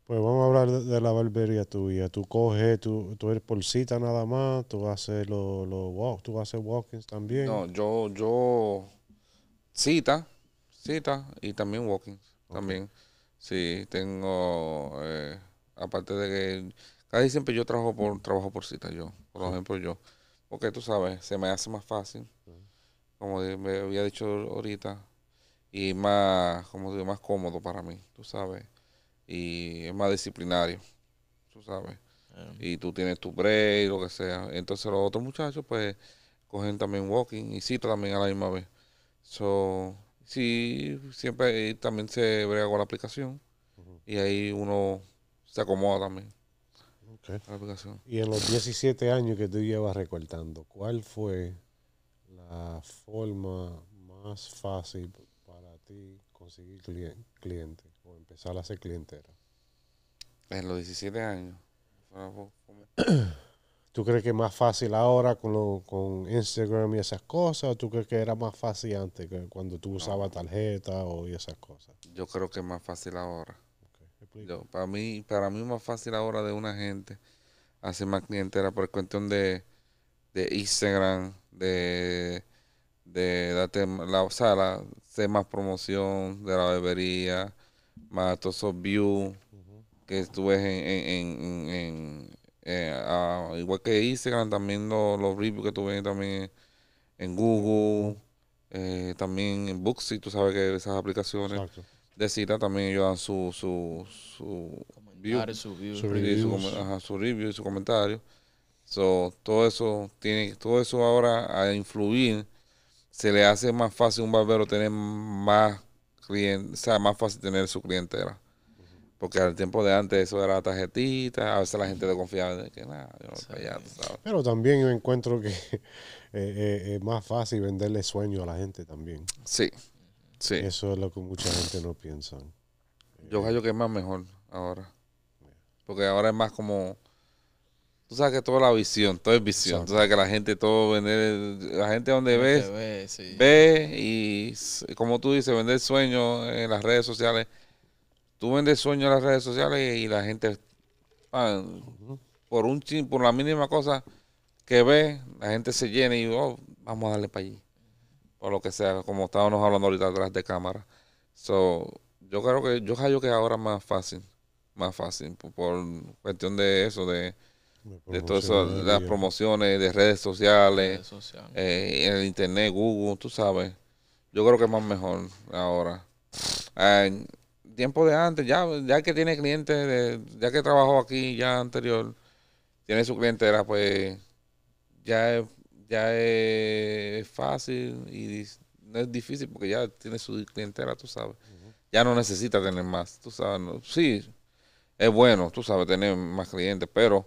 Pues vamos a hablar de, la barbería tuya. Tú coges, tú, tú eres cita nada más, tú haces los lo walk, tú haces walkings también. No, yo, yo, cita, cita y también walkings, también. Sí, tengo, eh, aparte de que casi siempre yo trabajo por, trabajo por cita, yo, por ejemplo, yo. Porque tú sabes, se me hace más fácil. Como me había dicho ahorita, y más, como más cómodo para mí, tú sabes. Y es más disciplinario, tú sabes. Eh. Y tú tienes tu break, lo que sea. Entonces los otros muchachos, pues, cogen también walking y cita también a la misma vez. So, sí, siempre también se brega con la aplicación. Y ahí uno se acomoda también. Okay. la aplicación. Y en los 17 años que tú llevas recortando, ¿cuál fue la forma más fácil y conseguir cliente, o empezar a hacer clientera. En los 17 años. ¿Tú crees que es más fácil ahora con, lo, con Instagram y esas cosas? ¿O tú crees que era más fácil antes, que cuando tú usabas tarjeta o y esas cosas? Yo creo que es más fácil ahora. para mí para mí es más fácil ahora de una gente hacer más clientera por cuestión de, de Instagram, de de darte la, sala sea, hacer más promoción de la bebería, más todos esos views que tú ves en, en, en, eh, igual que Instagram, también los, reviews que tú ves también en Google, eh, también en Booksy, tú sabes que esas aplicaciones Exacto. de cita también ellos su, su, su y su, ajá, y su comentario. So, todo eso tiene, todo eso ahora a influir se le hace más fácil a un barbero tener más clientes, o sea, más fácil tener su clientela. Porque al tiempo de antes eso era tarjetita, a veces la gente desconfiaba de que nada, yo Pero también yo encuentro que eh, eh, es más fácil venderle sueño a la gente también. Sí, sí. Eso es lo que mucha gente no piensa. Yo eh, creo que es más mejor ahora. Porque ahora es más como Tú sabes que toda la visión, todo es visión. Tú sabes que la gente, todo vender, la gente donde ve, ve, y como tú dices, vender sueño en las redes sociales. Tú vendes sueño en las redes sociales y la gente, por un chin, por la mínima cosa que ve, la gente se llena y oh, vamos a darle para allí. O lo que sea, como estábamos hablando ahorita atrás de cámara. So, yo creo que, yo creo que ahora más fácil, más fácil, por cuestión de eso, de de todas las promociones de redes sociales, eh, en el internet, Google, tú sabes. Yo creo que es más mejor ahora. Ah, en tiempo de antes, ya, ya que tiene clientes, ya que trabajó aquí ya anterior, tiene su clientela, pues ya es, ya es fácil y no es difícil porque ya tiene su clientela, tú sabes. Ya no necesita tener más, tú sabes. sí, es bueno, tú sabes, tener más clientes, pero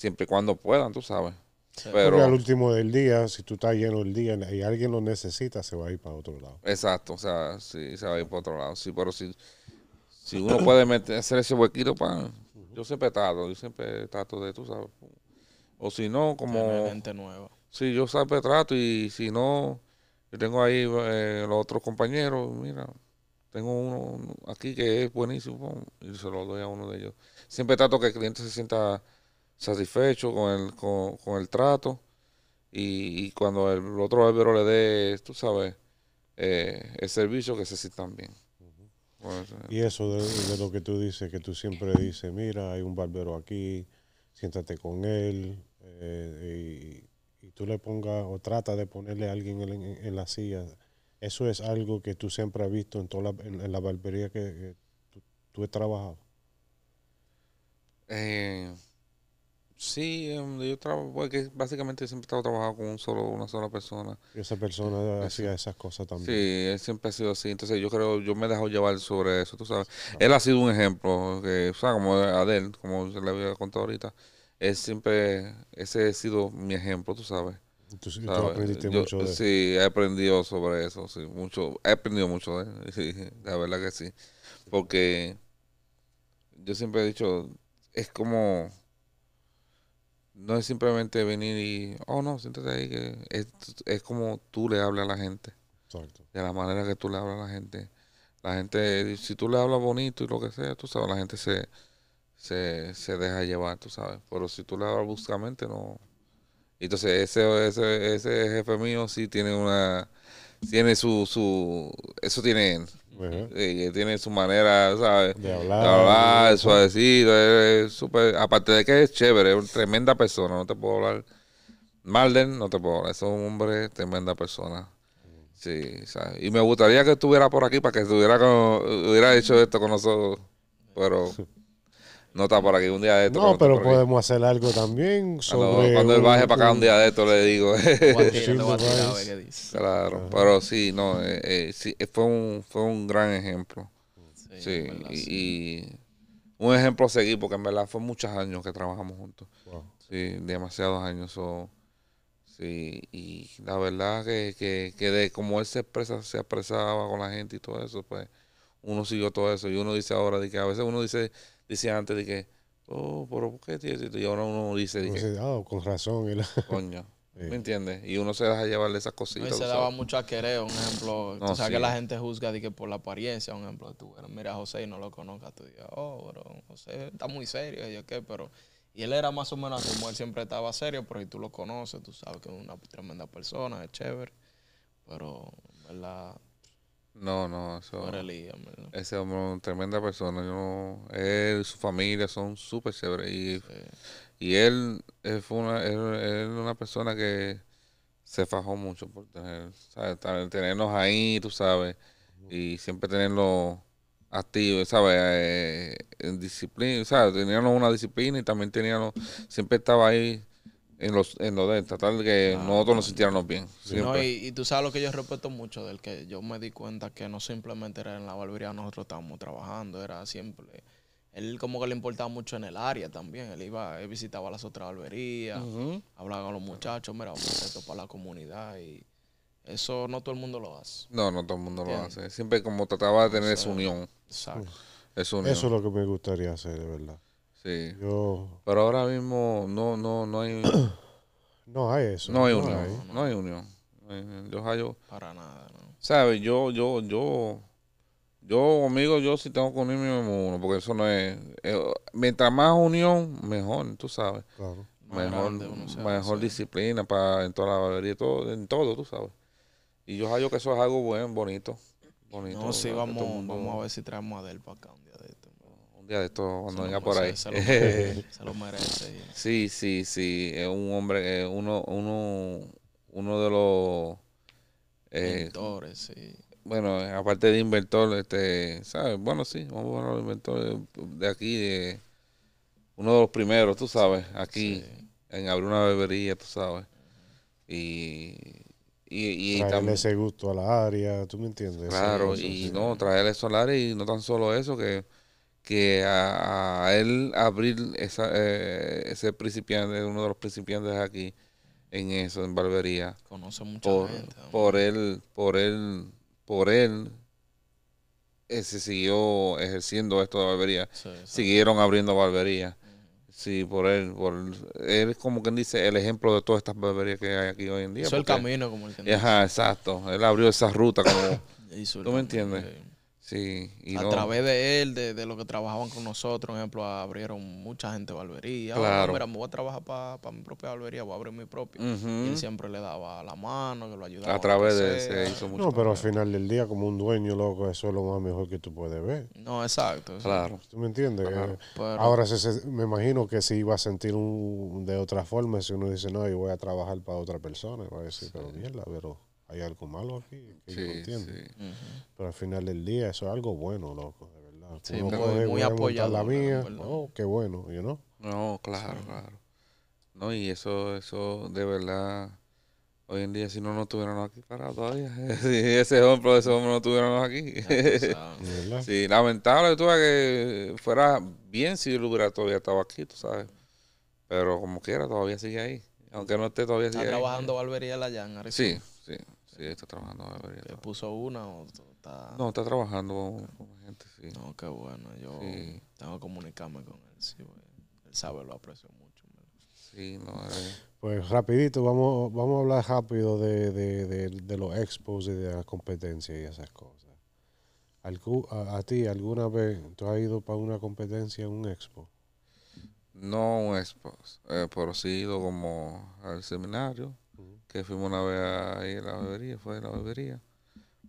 siempre y cuando puedan, tú sabes. Pero al último del día, si tú estás lleno el día y alguien lo necesita, se va a ir para otro lado. Exacto, o sea, sí, se va a ir para otro lado. Sí, pero si, si uno puede meter, hacer ese huequito para... Yo siempre trato, yo siempre trato de, tú sabes. O si no, como... gente nueva. Sí, yo siempre trato y si no, yo tengo ahí eh, los otros compañeros, mira, tengo uno aquí que es buenísimo y se lo doy a uno de ellos. Siempre trato que el cliente se sienta satisfecho con el, con, el trato. Y, cuando el otro barbero le dé, tú sabes, eh, el servicio que se sientan bien. y eso de, lo que tú dices, que tú siempre dices, mira, hay un barbero aquí, siéntate con él, eh, y, tú le pongas o trata de ponerle a alguien en, la silla. Eso es algo que tú siempre has visto en toda la, en, la barbería que, tú, tú, has trabajado. Eh, Sí, yo trabajo, porque básicamente siempre he estado trabajando con un solo, una sola persona. Y esa persona eh, hacía esas cosas también. Sí, él siempre ha sido así. Entonces yo creo, yo me he dejado llevar sobre eso, tú sabes. Él ha sido un ejemplo, o sea, como Adel, como se le había contado ahorita, él siempre, ese ha sido mi ejemplo, tú sabes. Entonces, ¿sabes? tú aprendiste mucho de él. Sí, he aprendido sobre eso, sí, mucho, he aprendido mucho de él, sí, la verdad que sí. Porque yo siempre he dicho, es como no es simplemente venir y, oh no, siéntate ahí, que es, es como tú le hablas a la gente. De la manera que tú le hablas a la gente. La gente, si tú le hablas bonito y lo que sea, tú sabes, la gente se, se, deja llevar, tú sabes. Pero si tú le hablas bruscamente, no. Entonces, ese, ese, ese jefe mío sí tiene una. Tiene su. su eso tiene y tiene su manera, ¿sabes? De hablar. De hablar, suavecito. super, aparte de que es chévere, es una tremenda persona. No te puedo hablar. Malden, no te puedo hablar. Es un hombre, tremenda persona. Sí, ¿sabes? Y me gustaría que estuviera por aquí para que estuviera con, hubiera hecho esto con nosotros. Pero. No está para que un día de esto. No, pero podemos hacer algo también. cuando, él baje para acá un día de esto, le digo. claro, pero sí, no, eh, eh, eh, fue, un, fue un gran ejemplo. Sí, y, un ejemplo a seguir, porque en verdad fue muchos años que trabajamos juntos. Sí, demasiados años. sí, y la verdad que, de como él se expresa, se expresaba con la gente y todo eso, pues uno siguió todo eso. Y uno dice ahora, de que a veces uno dice decía antes de que, oh, pero ¿por qué? Tío? Y ahora uno dice, ah, oh, con razón. Coño. ¿Me entiendes? Y uno se deja llevarle esas cositas. y se daba mucho a querer, un ejemplo. o sea, que la gente juzga de que por la apariencia, un ejemplo. Tú mira a José y no lo conozcas. Tú dices, oh, pero José está muy serio. Y yo, ¿qué? Pero. Y él era más o menos como él siempre estaba serio, pero si tú lo conoces, tú sabes que es una tremenda persona, es chévere. Pero, ¿verdad? No, no, ese hombre es una tremenda persona. Yo y su familia son súper chéveres. Y, y él, fue una, él, una persona que se fajó mucho por tener, tenernos ahí, tú sabes. Y siempre tenerlo activos, ¿sabes? Eh, en disciplina, ¿sabes? Teníamos una disciplina y también teníamos, siempre estaba ahí en los, en de tratar de que ah, nosotros nos sintiéramos bien. y, tú sabes lo que yo respeto mucho del que yo me di cuenta que no simplemente era en la barbería nosotros estábamos trabajando, era siempre. Él como que le importaba mucho en el área también. Él iba, visitaba las otras barberías, hablaba con los muchachos, un esto para la comunidad y eso no todo el mundo lo hace. No, no todo el mundo lo hace. Siempre como trataba de tener unión. Exacto. unión. Eso es lo que me gustaría hacer, de verdad. Sí. Yo... Pero ahora mismo no, no, no hay... no hay eso. No hay unión. No hay unión. Yo Para nada, ¿no? ¿Sabes? Yo, yo, yo... Yo, amigo, yo si tengo que unirme me uno, porque eso no es... Eh, mientras más unión, mejor, tú sabes. Claro. Mejor, mejor disciplina para en toda la barbería, todo, en todo, tú sabes. Y yo hallo que eso es algo bueno, bonito. bonito no, sí, vamos, vamos a ver si traemos a Del para acá un día de esto cuando venga por ahí. Se Sí, sí, sí. Es un hombre, uno, uno, uno de los inventores, eh, Bueno, aparte de inventor, este, ¿sabes? Bueno, sí, vamos a los inventores eh, de aquí, eh, uno de los primeros, tú sabes, aquí, en abrir una bebería, tú sabes. Y y, traerle ese gusto a la área, ¿tú me entiendes? Claro, y no, traerle solares y no tan solo eso, que que a, él abrir esa, eh, ese principiante, uno de los principiantes aquí en eso, en barbería. Conoce mucha por, Por él, por él, por él, eh, se siguió ejerciendo esto de barbería. Siguieron abriendo Barbería Sí, por él, por él como quien dice el ejemplo de todas estas barberías que hay aquí hoy en día. es el camino como el que Ajá, exacto. Él abrió esa ruta como... ¿Tú me entiendes? Sí, y a través de él, de, de, lo que trabajaban con nosotros, por ejemplo, abrieron mucha gente barbería. Claro. me voy a trabajar para mi propia barbería, voy a abrir mi propia. Y él siempre le daba la mano, que lo ayudaba. A través de se hizo mucho. No, pero al final del día, como un dueño, loco, eso es lo más mejor que tú puedes ver. No, exacto. Claro. ¿Tú me entiendes? Eh, ahora se, me imagino que se iba a sentir un, de otra forma si uno dice, no, yo voy a trabajar para otra persona. va a decir, pero mierda, pero hay algo malo aquí, que yo entiendo. Sí. Pero al final del día eso es algo bueno, loco, de verdad. Sí, muy apoyado. La mía, no, oh, qué bueno, you know? No, claro, claro. No, y eso, eso de verdad, hoy en día si no nos tuviéramos aquí parado todavía, si ese hombre, ese hombre no tuviéramos aquí. sí, lamentable tuve que fuera bien si él hubiera todavía estado aquí, tú sabes. Pero como quiera, todavía sigue ahí. Aunque no esté todavía Está sigue trabajando ahí. trabajando La Llana. Sí, trabajando. ¿Te puso una o está...? No, está trabajando con gente, sí. No, qué bueno. Yo tengo que comunicarme con él, sí, él sabe, lo aprecio mucho. Sí, no, Pues rapidito, vamos, vamos a hablar rápido de, de, los expos y de las competencias y esas cosas. a, ti, alguna vez tú has ido para una competencia en un expo? No un expo, eh, pero sí he ido como al seminario que fuimos una vez ahí a la bebería, fue a la bebería.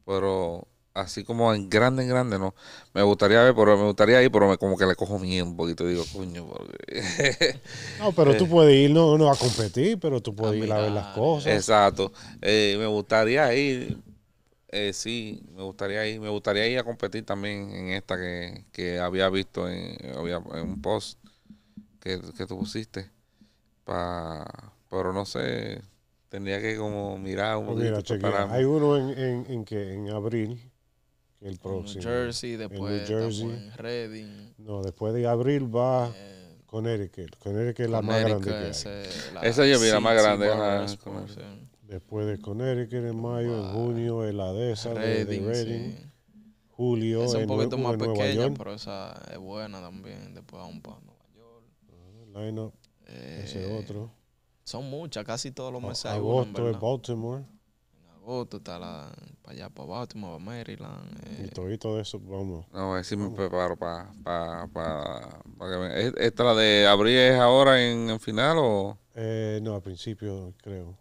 Pero así como en grande, en grande, no. Me gustaría ver, pero me gustaría ir, pero como que le cojo miedo un poquito. Digo, coño, porque... No, pero tú puedes ir, no, no a competir, pero tú puedes ir a ver las cosas. Exacto. Eh, me gustaría ir, eh, sí, me gustaría ir. Me gustaría ir a competir también en esta que, había visto en, un post que, que tú pusiste. pero no sé, Tendría que como mirar un poquito para... Hay uno en, en, en, que en abril, el próximo. En New Jersey, después en en Reading. No, después de abril va eh, Connecticut. Connecticut es la más grande Esa yo vi la más grande. Eh. después de Connecticut en mayo, en junio en la de esa, Reading, de Reading. Julio es un poquito más pequeña, pero esa es buena también. Después vamos para Nueva York. Ah, line up, eh, ese otro. Son muchas, casi todos los meses. Agosto es Baltimore. agosto está la, para allá, para Baltimore, para Maryland. Eh. Y todo, eso, vamos. No, es si me preparo para... para ¿E, ¿Esta la de abril es ahora en, en final o...? Eh, no, al principio, creo.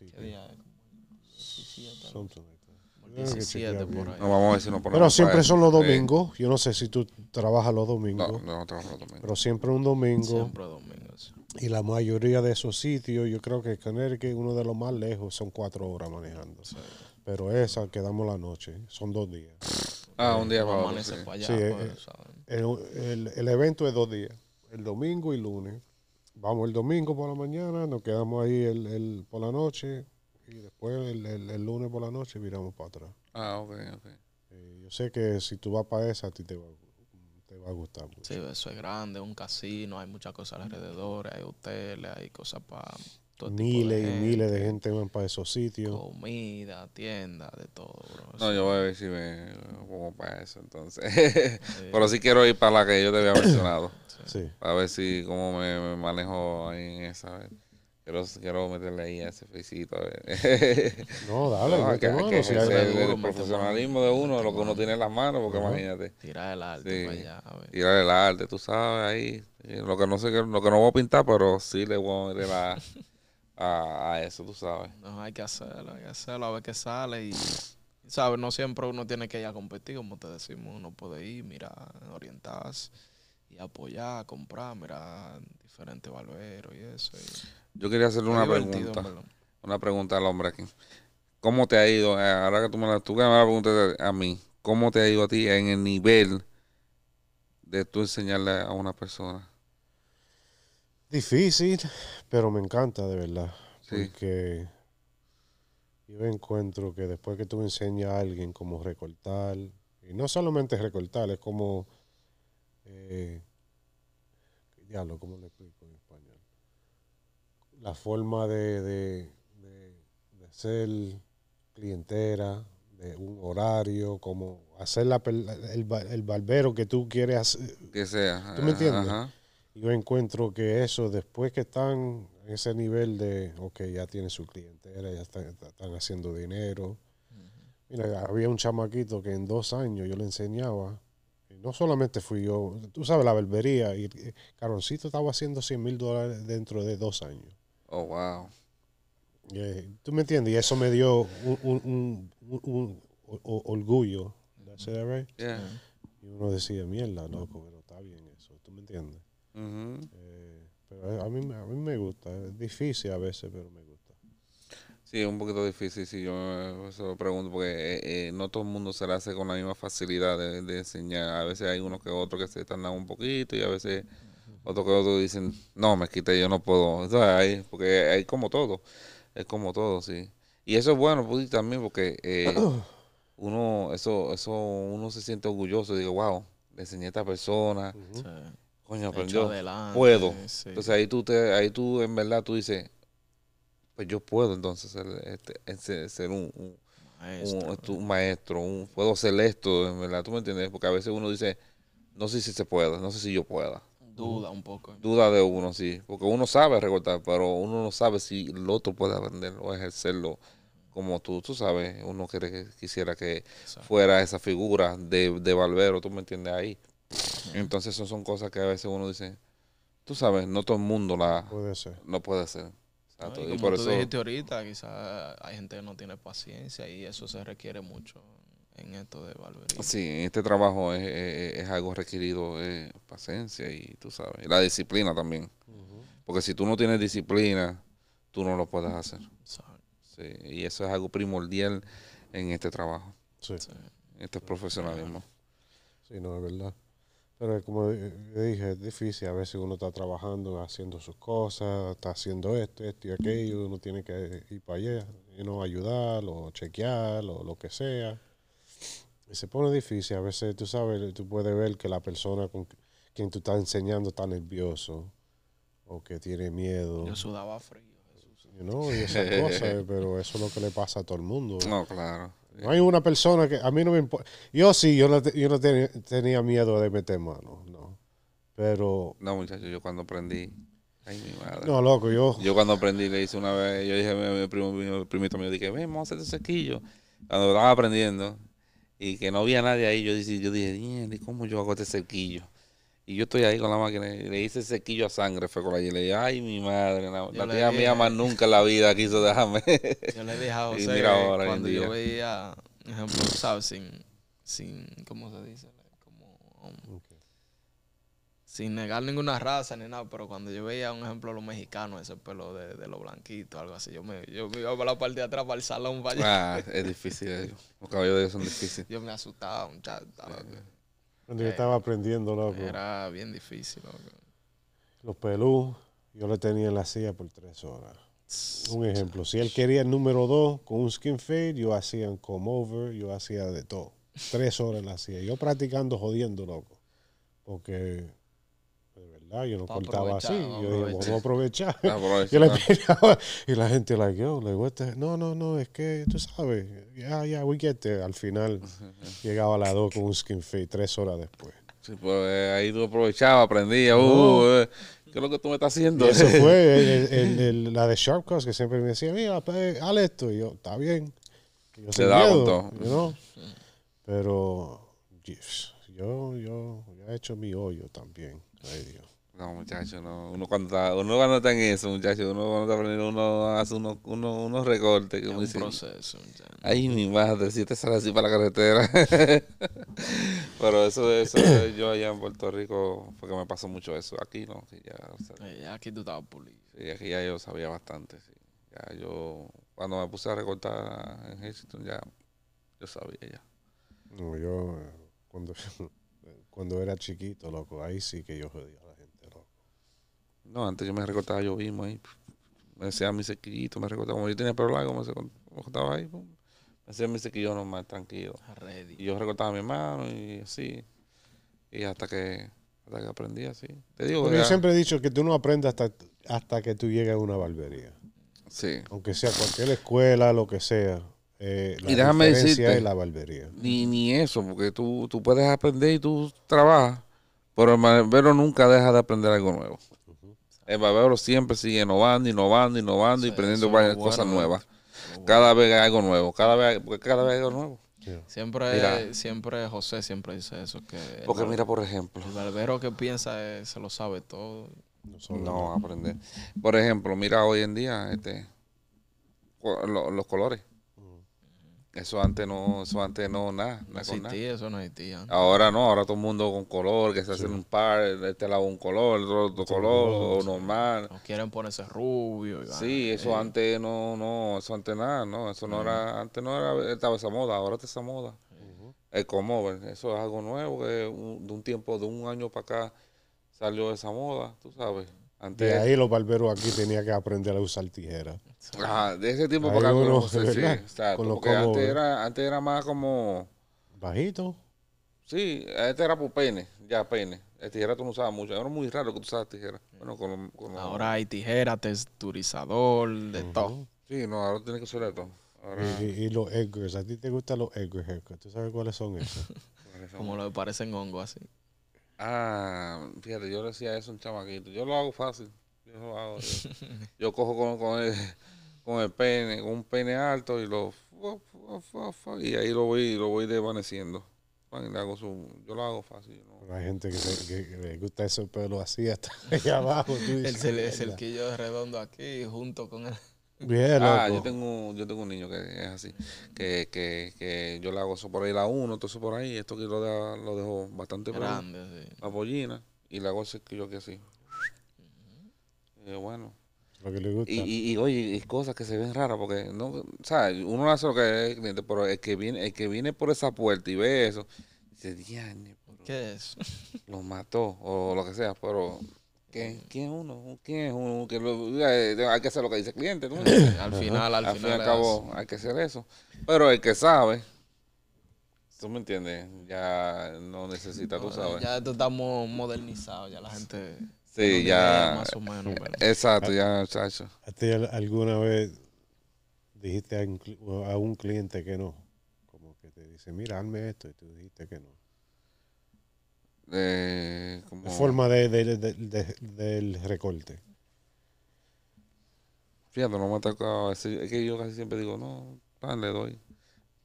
Al ¿Qué día? 17. 17 por ahí. No, vamos a ver si Pero siempre son los domingos. Yo no sé si tú trabajas los domingos. No, no, trabajo los domingos. Pero siempre un domingo. Siempre domingo. Y la mayoría de esos sitios, yo creo que Connecticut, uno de los más lejos, son cuatro horas manejando. Pero esa quedamos la noche, son dos días. Ah, un día para sí. allá. Sí, pues, eh, eh, el, evento es dos días, el domingo y lunes. Vamos el domingo por la mañana, nos quedamos ahí el, por la noche y después el, lunes por la noche miramos para atrás. Ah, ok, ok. Eh, yo sé que si tú vas para esa, a ti te va a va a gustar mucho. Sí, eso es grande, un casino, hay muchas cosas alrededor, hay hoteles, hay cosas para... Miles y miles de gente van para esos sitios. Comida, tienda, de todo. No, yo voy a ver si me pongo para eso entonces. Pero sí quiero ir para la que yo te había mencionado. Sí. A ver si cómo me, manejo ahí en esa. Vez. Quiero, meterle ahí a ese feicito. Eh. no, dale, no, que, el, profesionalismo de uno, lo que uno tiene en las manos, porque imagínate. Tirar el arte para allá. Tirar el arte, tú sabes, ahí. Eh, lo que no sé, lo que no voy a pintar, pero sí le voy a meter a, a, eso, tú sabes. No, hay que hacerlo, hay que hacerlo, a ver qué sale. Y, ¿sabes? No siempre uno tiene que ir a competir, como te decimos. Uno puede ir, mirar, orientarse y apoyar, comprar, mirar diferentes barberos y eso. Yo quería hacerle una pregunta. Una pregunta al hombre aquí. ¿Cómo te ha ido? Eh, ahora que tú me la, tú me la preguntas a mí, ¿cómo te ha ido a ti en el nivel de tú enseñarle a una persona? Difícil, pero me encanta de verdad. Porque yo encuentro que después que tú enseñas a alguien cómo recortar, y no solamente recortar, es como. Eh, diablo, ¿cómo le explico? la forma de, de, de, ser clientera, de un horario, como hacer la, el, barbero que tú quieres hacer. Que sea. ¿Tú me entiendes? Yo encuentro que eso, después que están en ese nivel de, ok, ya tiene su clientela, ya están, haciendo dinero. Mira, había un chamaquito que en dos años yo le enseñaba, no solamente fui yo, tú sabes, la barbería, y eh, Caroncito estaba haciendo 100 mil dólares dentro de dos años. Oh, wow. Eh, ¿Tú me entiendes? Y eso me dio un, un, un, orgullo. Y uno decía, mierda, loco, pero está bien eso. ¿Tú me entiendes? Mm-hmm. Eh, pero a mí, a mí me gusta. Es difícil a veces, pero me gusta. Sí, es un poquito difícil, si yo eh, se lo pregunto, porque no todo el mundo se la hace con la misma facilidad de, enseñar. A veces hay unos que otros que se están dando un poquito y a veces otros que otros dicen, no, me quité, yo no puedo. Hay, porque hay como todo. Es como todo, sí. Y eso es bueno, pues, también, porque eh, uno, eso, eso, uno se siente orgulloso. Digo, wow, le enseñé a esta persona. Coño, Puedo. Entonces ahí tú, te, ahí tú, en verdad, tú dices, pues yo puedo entonces ser, este, este, un, maestro, un, puedo ser esto, en verdad, tú me entiendes, porque a veces uno dice, no sé si se puede. no sé si yo pueda. Duda un poco. Duda de uno, sí. Porque uno sabe recortar, pero uno no sabe si el otro puede aprender o ejercerlo como tú, tú sabes. Uno quiere quisiera que fuera esa figura de, de tú me entiendes ahí. Entonces, eso son cosas que a veces uno dice, tú sabes, no todo el mundo la. Puede No puede ser. como dijiste ahorita, quizás hay gente que no tiene paciencia y eso se requiere mucho en esto de barbería. Sí, este trabajo es, algo requerido es paciencia y tú sabes, la disciplina también. Porque si tú no tienes disciplina, tú no lo puedes hacer. Sí, y eso es algo primordial en este trabajo. Sí. Este es profesionalismo. Sí, no, es verdad. Pero como eh, dije, es difícil. A veces uno está trabajando, haciendo sus cosas, está haciendo esto, esto y aquello. Uno tiene que ir para allá, y no ayudar o chequear o lo que sea se pone difícil. A veces tú sabes, tú puedes ver que la persona con quien tú estás enseñando está nervioso o que tiene miedo. Yo sudaba frío. Jesús. y esas cosas, eh, pero eso es lo que le pasa a todo el mundo. Eh. No, claro. No hay una persona que a mí no me importa. Yo sí, yo no, yo tenía miedo de meter mano, no. Pero. No, muchachos, yo cuando aprendí. Ay, mi madre. No, loco, yo. Yo cuando aprendí le hice una vez, yo dije a mi, primo, primito mío, dije, ven, vamos a hacer ese sequillo. Cuando estaba aprendiendo, y que no había nadie ahí, yo, dije, yo dije, ¿cómo yo hago este cerquillo? Y yo estoy ahí con la máquina, le hice el sequillo a sangre, fue con la y le dije, ay, mi madre, la, tía mía más nunca en la vida quiso dejarme. Yo le he dejado mira ahora, cuando yo veía, ejemplo, ¿sabes? Sin, sin, ¿cómo se dice? Como, um, sin negar ninguna raza ni nada, pero cuando yo veía, un ejemplo, los mexicanos, ese pelo de, de los blanquitos, algo así, yo me, iba para la parte de atrás, para el salón, Ah, es difícil, eh. los caballos de ellos son difíciles. Yo me asustaba, un chato. cuando yo eh, estaba aprendiendo, loco. Era bien difícil, loco. Los pelú, yo le tenía en la silla por tres horas. Un ejemplo, si él quería el número dos con un skin fade, yo hacía un come over, yo hacía de todo. Tres horas en la silla. Yo practicando, jodiendo, loco. Porque Ah, yo lo contaba así. Yo dije, vamos a aprovechar. y la gente, la yo, le este, No, no, no, es que tú sabes. Ya, ya, we get Al final, llegaba a las 2 con un skin fade tres horas después. Sí, pues eh, ahí tú aprovechabas, aprendías. Uh, eh, ¿Qué es lo que tú me estás haciendo? eso fue la de Sharp Cost, que siempre me decía, mira, hale esto. Y yo, está bien. Te Pero, yo, yo, he hecho mi hoyo también. Ay, Dios. No, muchachos, Uno cuando está, uno cuando está en eso, muchachos, uno cuando está aprendiendo, uno hace unos, recortes. es un proceso, muchachos. Ay, mi madre, si te sale así para la carretera. Pero eso, eso, yo allá en Puerto Rico, porque me pasó mucho eso. Aquí no, eh, ya, aquí tú estabas pulido. Sí, aquí ya yo sabía bastante, sí. Ya yo, cuando me puse a recortar en Houston, ya, yo sabía ya. No, yo, eh, cuando, cuando era chiquito, loco, ahí sí que yo jodía. No, antes yo me recortaba yo mismo ahí. Me hacía mi sequillito, me recortaba. Como yo tenía pelo largo, me ahí. Me hacía mi sequillo normal, tranquilo. Y yo recortaba a mi hermano y así. Y hasta que, hasta que aprendí así. Te digo, yo siempre he dicho que tú no aprendes hasta, hasta que tú llegues a una barbería. Sí. Aunque sea cualquier escuela, lo que sea. Eh, la y la barbería. Ni, eso, porque tú, tú puedes aprender y tú trabajas, pero el barbero nunca deja de aprender algo nuevo. El barbero siempre sigue innovando, innovando, innovando y aprendiendo varias cosas nuevas. Cada vez hay algo nuevo, cada vez, hay algo nuevo. Siempre, siempre José siempre dice eso. Que Porque mira, por ejemplo. El barbero que piensa eh, se lo sabe todo. No, aprender. Por ejemplo, mira hoy en día este, los colores. Eso antes no, eso antes no, nada. No existía, eso no existía. Ahora no, ahora todo el mundo con color, que se hacen un par, este lado un color, otro color, o normal. quieren ponerse rubio. Y sí, eso eh. antes no, no, eso antes nada, no, eso no eh. era, antes no era, estaba esa moda, ahora está esa moda. es como El pues, eso es algo nuevo, que de un tiempo, de un año para acá salió esa moda, tú sabes. Antes, de ahí los barberos aquí tenían que aprender a usar tijeras. Ajá, de ese tipo para acá. antes, era, antes era más como... Bajito. Sí, este era por pene, ya pene. El tijera tú no usabas mucho. Era muy raro que tú usabas tijera. Bueno, con, con Ahora hay tijera, texturizador, de todo. Sí, no, ahora tienes que usar de todo. Y, los Eggers, ¿a ti te gustan los Eggers? ¿Tú sabes cuáles son esos? Como lo que parecen hongo así. Ah, fíjate, yo le decía eso a un chamaquito. Yo lo hago fácil. Yo lo hago. Yo, cojo con, con, el, con el pene, con un pene alto y lo. Y ahí lo voy, lo voy desvaneciendo. yo lo hago fácil. Hay gente que, que, le gusta ese pelo así hasta allá abajo. el, el, es que yo redondo aquí junto con él. El ah, yo tengo, yo tengo un niño que es así, que, que, que yo le hago eso por ahí la uno, entonces por ahí, esto que lo, dejo bastante grande, la pollina, y le hago ese que yo que así. Eh, y bueno. Y, y, oye, y cosas que se ven raras, porque no, uno hace lo que es pero el que viene, el que viene por esa puerta y ve eso, dice, ¿qué es? Lo mató, o lo que sea, pero ¿Quién, es uno? ¿Quién es uno? Que lo, eh, hay que hacer lo que dice el cliente. ¿no? al final, al, al final. acabó, hay que hacer eso. Pero el que sabe, tú me entiendes, ya no necesita, tú sabes. Ya estamos modernizados, modernizado, ya la gente. Sí, ya. Más o menos. Eh, exacto, ah, ya, ti alguna vez dijiste a un cliente que no? Como que te dice, mira, hazme esto, y tú dijiste que no. De, como... forma de, del recorte. Fíjate, no me tocado Es que yo casi siempre digo, no, le doy.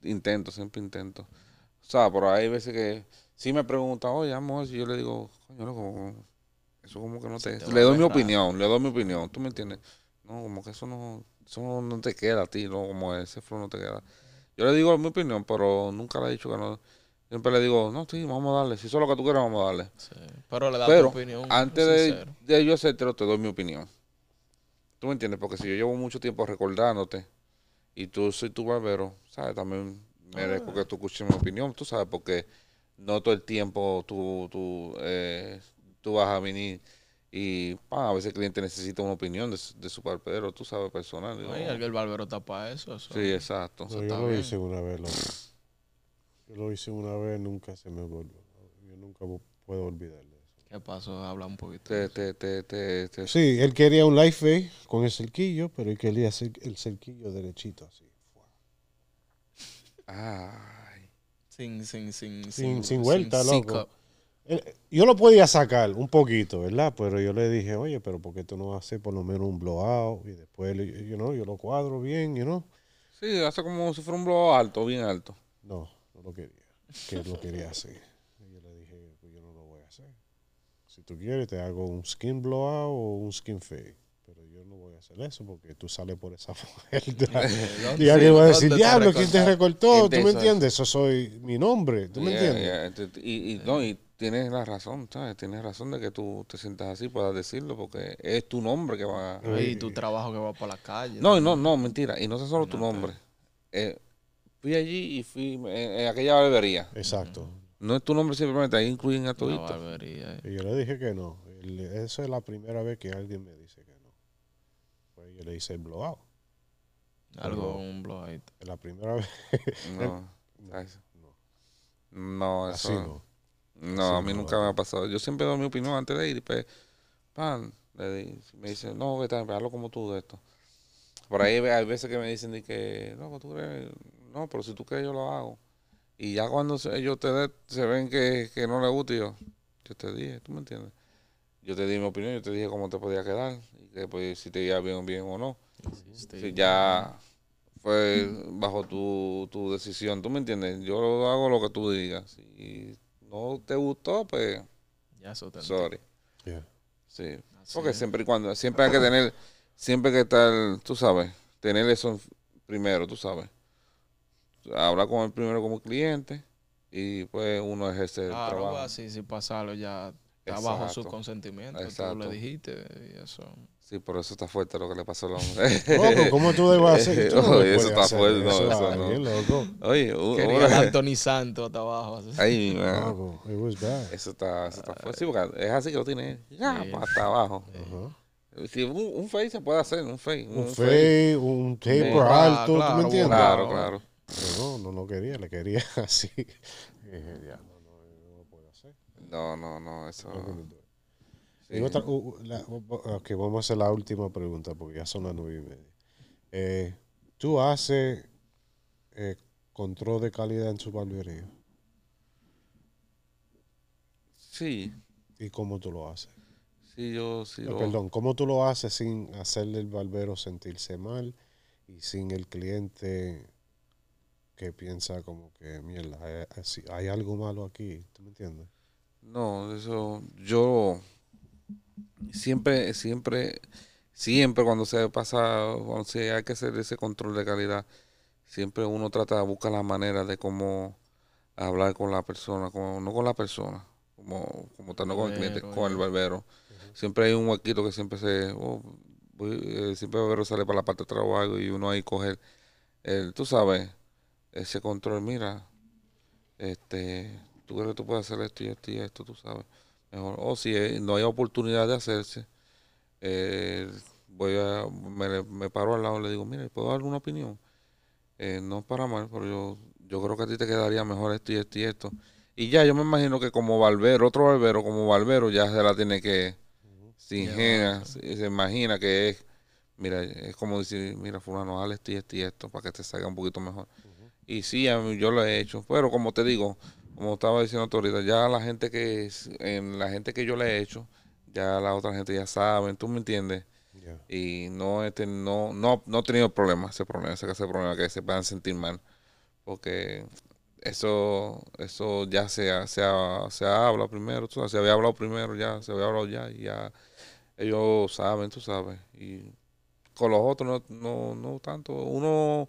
Intento, siempre intento. O sea, pero hay veces que si me pregunta, oye, amor, y yo le digo, eso como que no te. le doy mi opinión, le doy mi opinión, ¿tú me entiendes? No, como que eso no, eso no, te queda a ti, no, como ese flow no te queda. Yo le digo mi opinión, pero nunca le he dicho que no Siempre le digo, no, sí, vamos a darle. Si eso es lo que tú quieras vamos a darle. pero le da tu opinión. Antes de, de, yo hacértelo, te doy mi opinión. ¿Tú me entiendes? Porque si yo llevo mucho tiempo recordándote y tú soy tu barbero, ¿sabes? También merezco ah. que tú escuches mi opinión, tú sabes, porque no todo el tiempo tú, tú, eh, tú vas a venir y pa, a veces el cliente necesita una opinión de, su barbero, tú sabes, personal. Ay, el, barbero está para eso, Sí, exacto. yo yo lo hice una vez, nunca se me volvió. Yo nunca puedo olvidar eso. ¿Qué pasó? Habla un poquito. sí, él quería un life face con el cerquillo, pero él quería hacer el cerquillo derechito así. Ay. Sin, sin, sin, sin, sin vuelta, loco. Yo lo podía sacar un poquito, ¿verdad? Pero yo le dije, oye, pero ¿por qué tú no haces por lo menos un blowout? Y después, you know, yo lo cuadro bien, you know. Sí, hace como si fuera un blowout alto, bien alto. No, no lo quería, que lo quería hacer. Y yo le dije, pues yo no lo voy a hacer. Si tú quieres, te hago un skin blowout o un skin fade pero yo no voy a hacer eso porque tú sales por esa mujer. y alguien va a decir, diablo, ¿quién te recortó? ¿Tú me entiendes? Eso soy mi nombre, ¿tú me entiendes? Y, no, y tienes la razón, ¿sabes? Tienes razón de que tú te sientas así puedas decirlo porque es tu nombre que va... Y tu trabajo que va por la calle. No, no, no, mentira. Y no es solo tu nombre. Eh, Fui allí y fui en, aquella barbería. Exacto. No es tu nombre simplemente, ahí incluyen a todito. barbería, eh. Y yo le dije que no. Esa es la primera vez que alguien me dice que no. Pues yo le hice el blowout. Algo, un blowout. La primera vez. No. no, no. eso. Así no. No, a mí nunca me ha pasado. Yo siempre doy mi opinión antes de ir y pues, pan, me dice no, que como tú de esto. Por ahí hay veces que me dicen de que, no, tú crees no, pero si tú crees, yo lo hago. Y ya cuando ellos te se ven que, no le gusta, yo, yo te dije, ¿tú me entiendes? Yo te di mi opinión, yo te dije cómo te podía quedar, y que, pues, si te iba bien, bien o no. si ya fue bajo tu, tu decisión, ¿tú me entiendes? Yo lo hago lo que tú digas. Si no te gustó, pues, ya eso sorry. Sí. Porque siempre y cuando, siempre hay que tener, siempre hay que estar, tú sabes, tener eso primero, tú sabes. Habla con el primero como cliente y pues uno ejerce ah, el pues trabajo. Claro, Así, sin pasarlo ya está bajo su consentimiento, Exacto. tú le dijiste y eso. Sí, pero eso está fuerte lo que le pasó a la mujer. Loco, ¿cómo tú debes hacer? Tú no Oye, eso está fuerte, no, eso, eso no. loco. Oye, Anthony Santos hasta abajo. Ay, loco, Eso está, eso está fuerte. es así que lo tiene ya sí. hasta abajo. un, un, se puede hacer, un fade, Un, un un taper alto, ¿tú me entiendes? Claro, claro. Pero no, no lo quería, le quería así. no, no, no lo No, eso. vamos a hacer la última pregunta porque ya son las nueve y media. Eh, ¿Tú haces eh, control de calidad en su barbería? Sí. ¿Y cómo tú lo haces? Sí, yo sí. Perdón, ¿cómo tú lo haces sin hacerle el barbero sentirse mal y sin el cliente que piensa como que, mierda, eh, eh, hay, algo malo aquí, ¿tú me entiendes? No, eso yo siempre, siempre, siempre cuando se pasa, cuando se hay que hacer ese control de calidad, siempre uno trata de buscar la manera de cómo hablar con la persona, como, no con la persona, como, como tanto con el cliente, con el barbero. Siempre hay un huequito que siempre se, oh, eh, siempre el barbero sale para la parte de trabajo y uno ahí coge, el, tú sabes, ese control, mira, este, tú crees que tú puedes hacer esto y esto y esto, tú sabes. Mejor, o si no hay oportunidad de hacerse, eh, voy a, me, me, paro al lado y le digo, mira, ¿puedo dar una opinión? Eh, no no para mal, pero yo, yo creo que a ti te quedaría mejor esto y esto y esto. Y ya, yo me imagino que como barbero, otro barbero, como barbero, ya se la tiene que, se se, imagina que es, mira, es como decir, mira, fulano, haz esto y esto para que te salga un poquito mejor. Y sí, yo lo he hecho. Pero como te digo, como estaba diciendo ahorita, ya la gente que en la gente que yo le he hecho, ya la otra gente ya saben, tú me entiendes. Y no he, este, no, no, no he tenido problemas, ese problema, ese, ese problema que se puedan sentir mal. Porque eso, eso ya se, ha, se, ha, hablado primero, se había hablado primero ya, se había hablado ya, y ya ellos saben, tú sabes. Y con los otros no, no, no tanto. Uno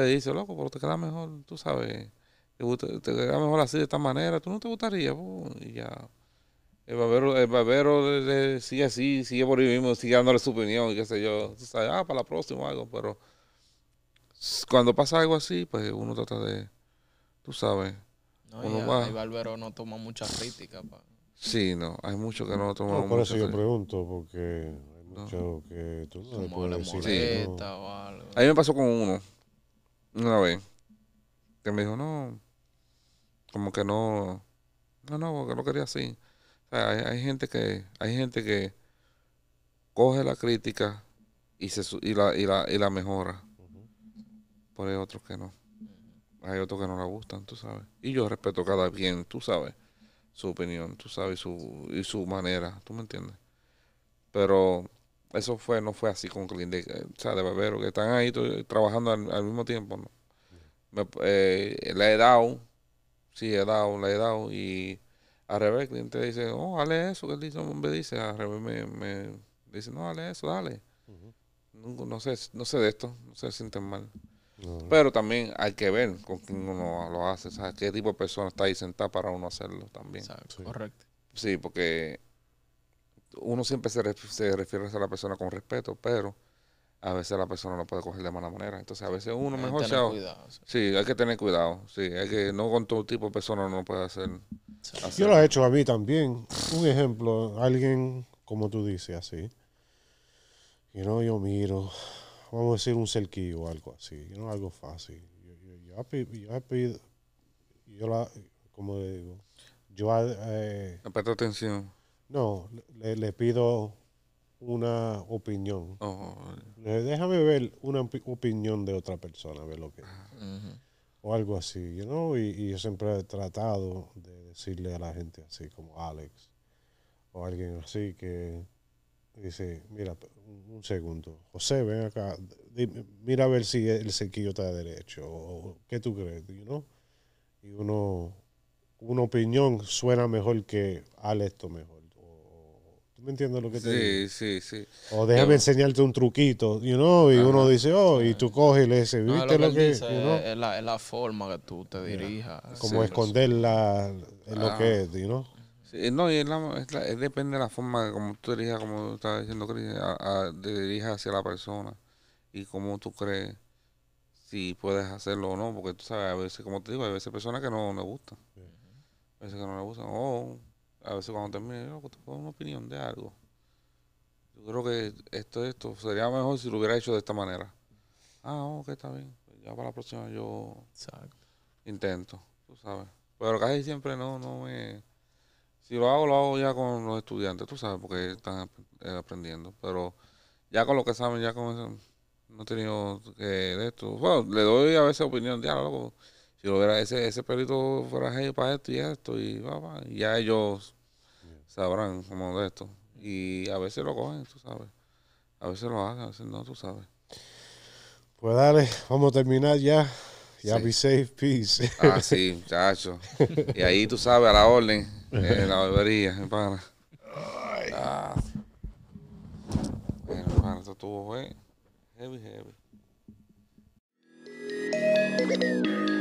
le dice, loco, pero te queda mejor, tú sabes, te, gusta, te queda mejor así de esta manera, tú no te gustaría, y ya. El barbero, el barbero sigue así, sigue por ahí mismo, sigue dándole su opinión y qué sé yo. Tú sabes, ah, para la próxima o algo, pero cuando pasa algo así, pues uno trata de, tú sabes. No, ya, El barbero no toma mucha crítica, Pa. Sí, no, hay muchos que no toman crítica. Por eso yo pregunto, porque hay muchos que tú no le puedes decir. algo. A mí me pasó con uno una vez que me dijo, no, como que no, no, no, porque no quería así. hay, gente que, hay gente que coge la crítica y se y la, y la, y la mejora. por Pero hay otros que no. Hay otros que no la gustan, tú sabes. Y yo respeto cada quien, tú sabes, su opinión, tú sabes, su, y su manera, tú me entiendes. Pero eso fue no fue así con Clean eh, o sea, de Barbero, que están ahí trabajando al, mismo tiempo, ¿no? Me, eh, le he dado, sí, he dado, le he dado, y al revés, el cliente dice, oh, dale eso, que él me dice, al revés me, dice, no, dale eso, dale. no, sé, no sé de esto, no se sienten mal. Pero también hay que ver con quién uno lo hace, o sea, qué tipo de persona está ahí sentada para uno hacerlo también. correcto. Sí, porque uno siempre se, refiere a la persona con respeto, pero a veces la persona no puede coger de mala manera. Entonces, a veces uno mejor tener cuidado, sí. hay que tener cuidado. Sí, hay que no con todo tipo de personas uno puede hacer, Yo lo he hecho a mí también. Un ejemplo, alguien como tú dices así. Y no, yo miro, vamos a decir un cerquillo o algo así, no algo fácil. Yo, yo, yo, yo la, como le digo, yo... Eh, Presta atención. No, le, pido una opinión. Oh. Déjame ver una opinión de otra persona, a ver lo que ah, O algo así, ¿no? y, yo siempre he tratado de decirle a la gente así, como Alex, o alguien así que dice, mira, un, segundo, José, ven acá, mira a ver si el sequillo está derecho, o qué tú crees, ¿no? Y uno, una opinión suena mejor que Alex, esto mejor. ¿Me entiendes lo que te digo? Sí, sí, sí. O déjame enseñarte un truquito, you know, y uno dice, oh, y tú coges y le dices, ¿viste lo que, es, la, forma que tú te dirijas. Como esconderla esconder la, lo que ah. es, you know? no, y es depende de la forma como tú dirijas, como estaba diciendo, Cristian, te dirijas hacia la persona y cómo tú crees si puedes hacerlo o no, porque tú sabes, a veces, como te digo, hay veces personas que no le gustan, a veces que no me gustan, oh, a veces cuando termine, yo pues, te pongo una opinión de algo. Yo creo que esto, esto sería mejor si lo hubiera hecho de esta manera. Ah, ok, está bien. Pues, ya para la próxima yo intento, tú sabes. Pero casi siempre no, no me... Si lo hago, lo hago ya con los estudiantes, tú sabes, porque están eh, aprendiendo. Pero ya con lo que saben, ya con eso, no he tenido que de esto. Bueno, le doy a veces opinión de algo. Y lo verá ese, ese perrito fuera para esto y esto, y, va, y ya ellos sabrán cómo de esto. Y a veces lo cogen, tú sabes. A veces lo hacen, a veces no, tú sabes. Pues dale, vamos a terminar ya. Ya be safe, peace. Ah, sí, y ahí tú sabes, a la orden, en eh, la barbería, mi pana. Ah. esto estuvo, eh, heavy, heavy.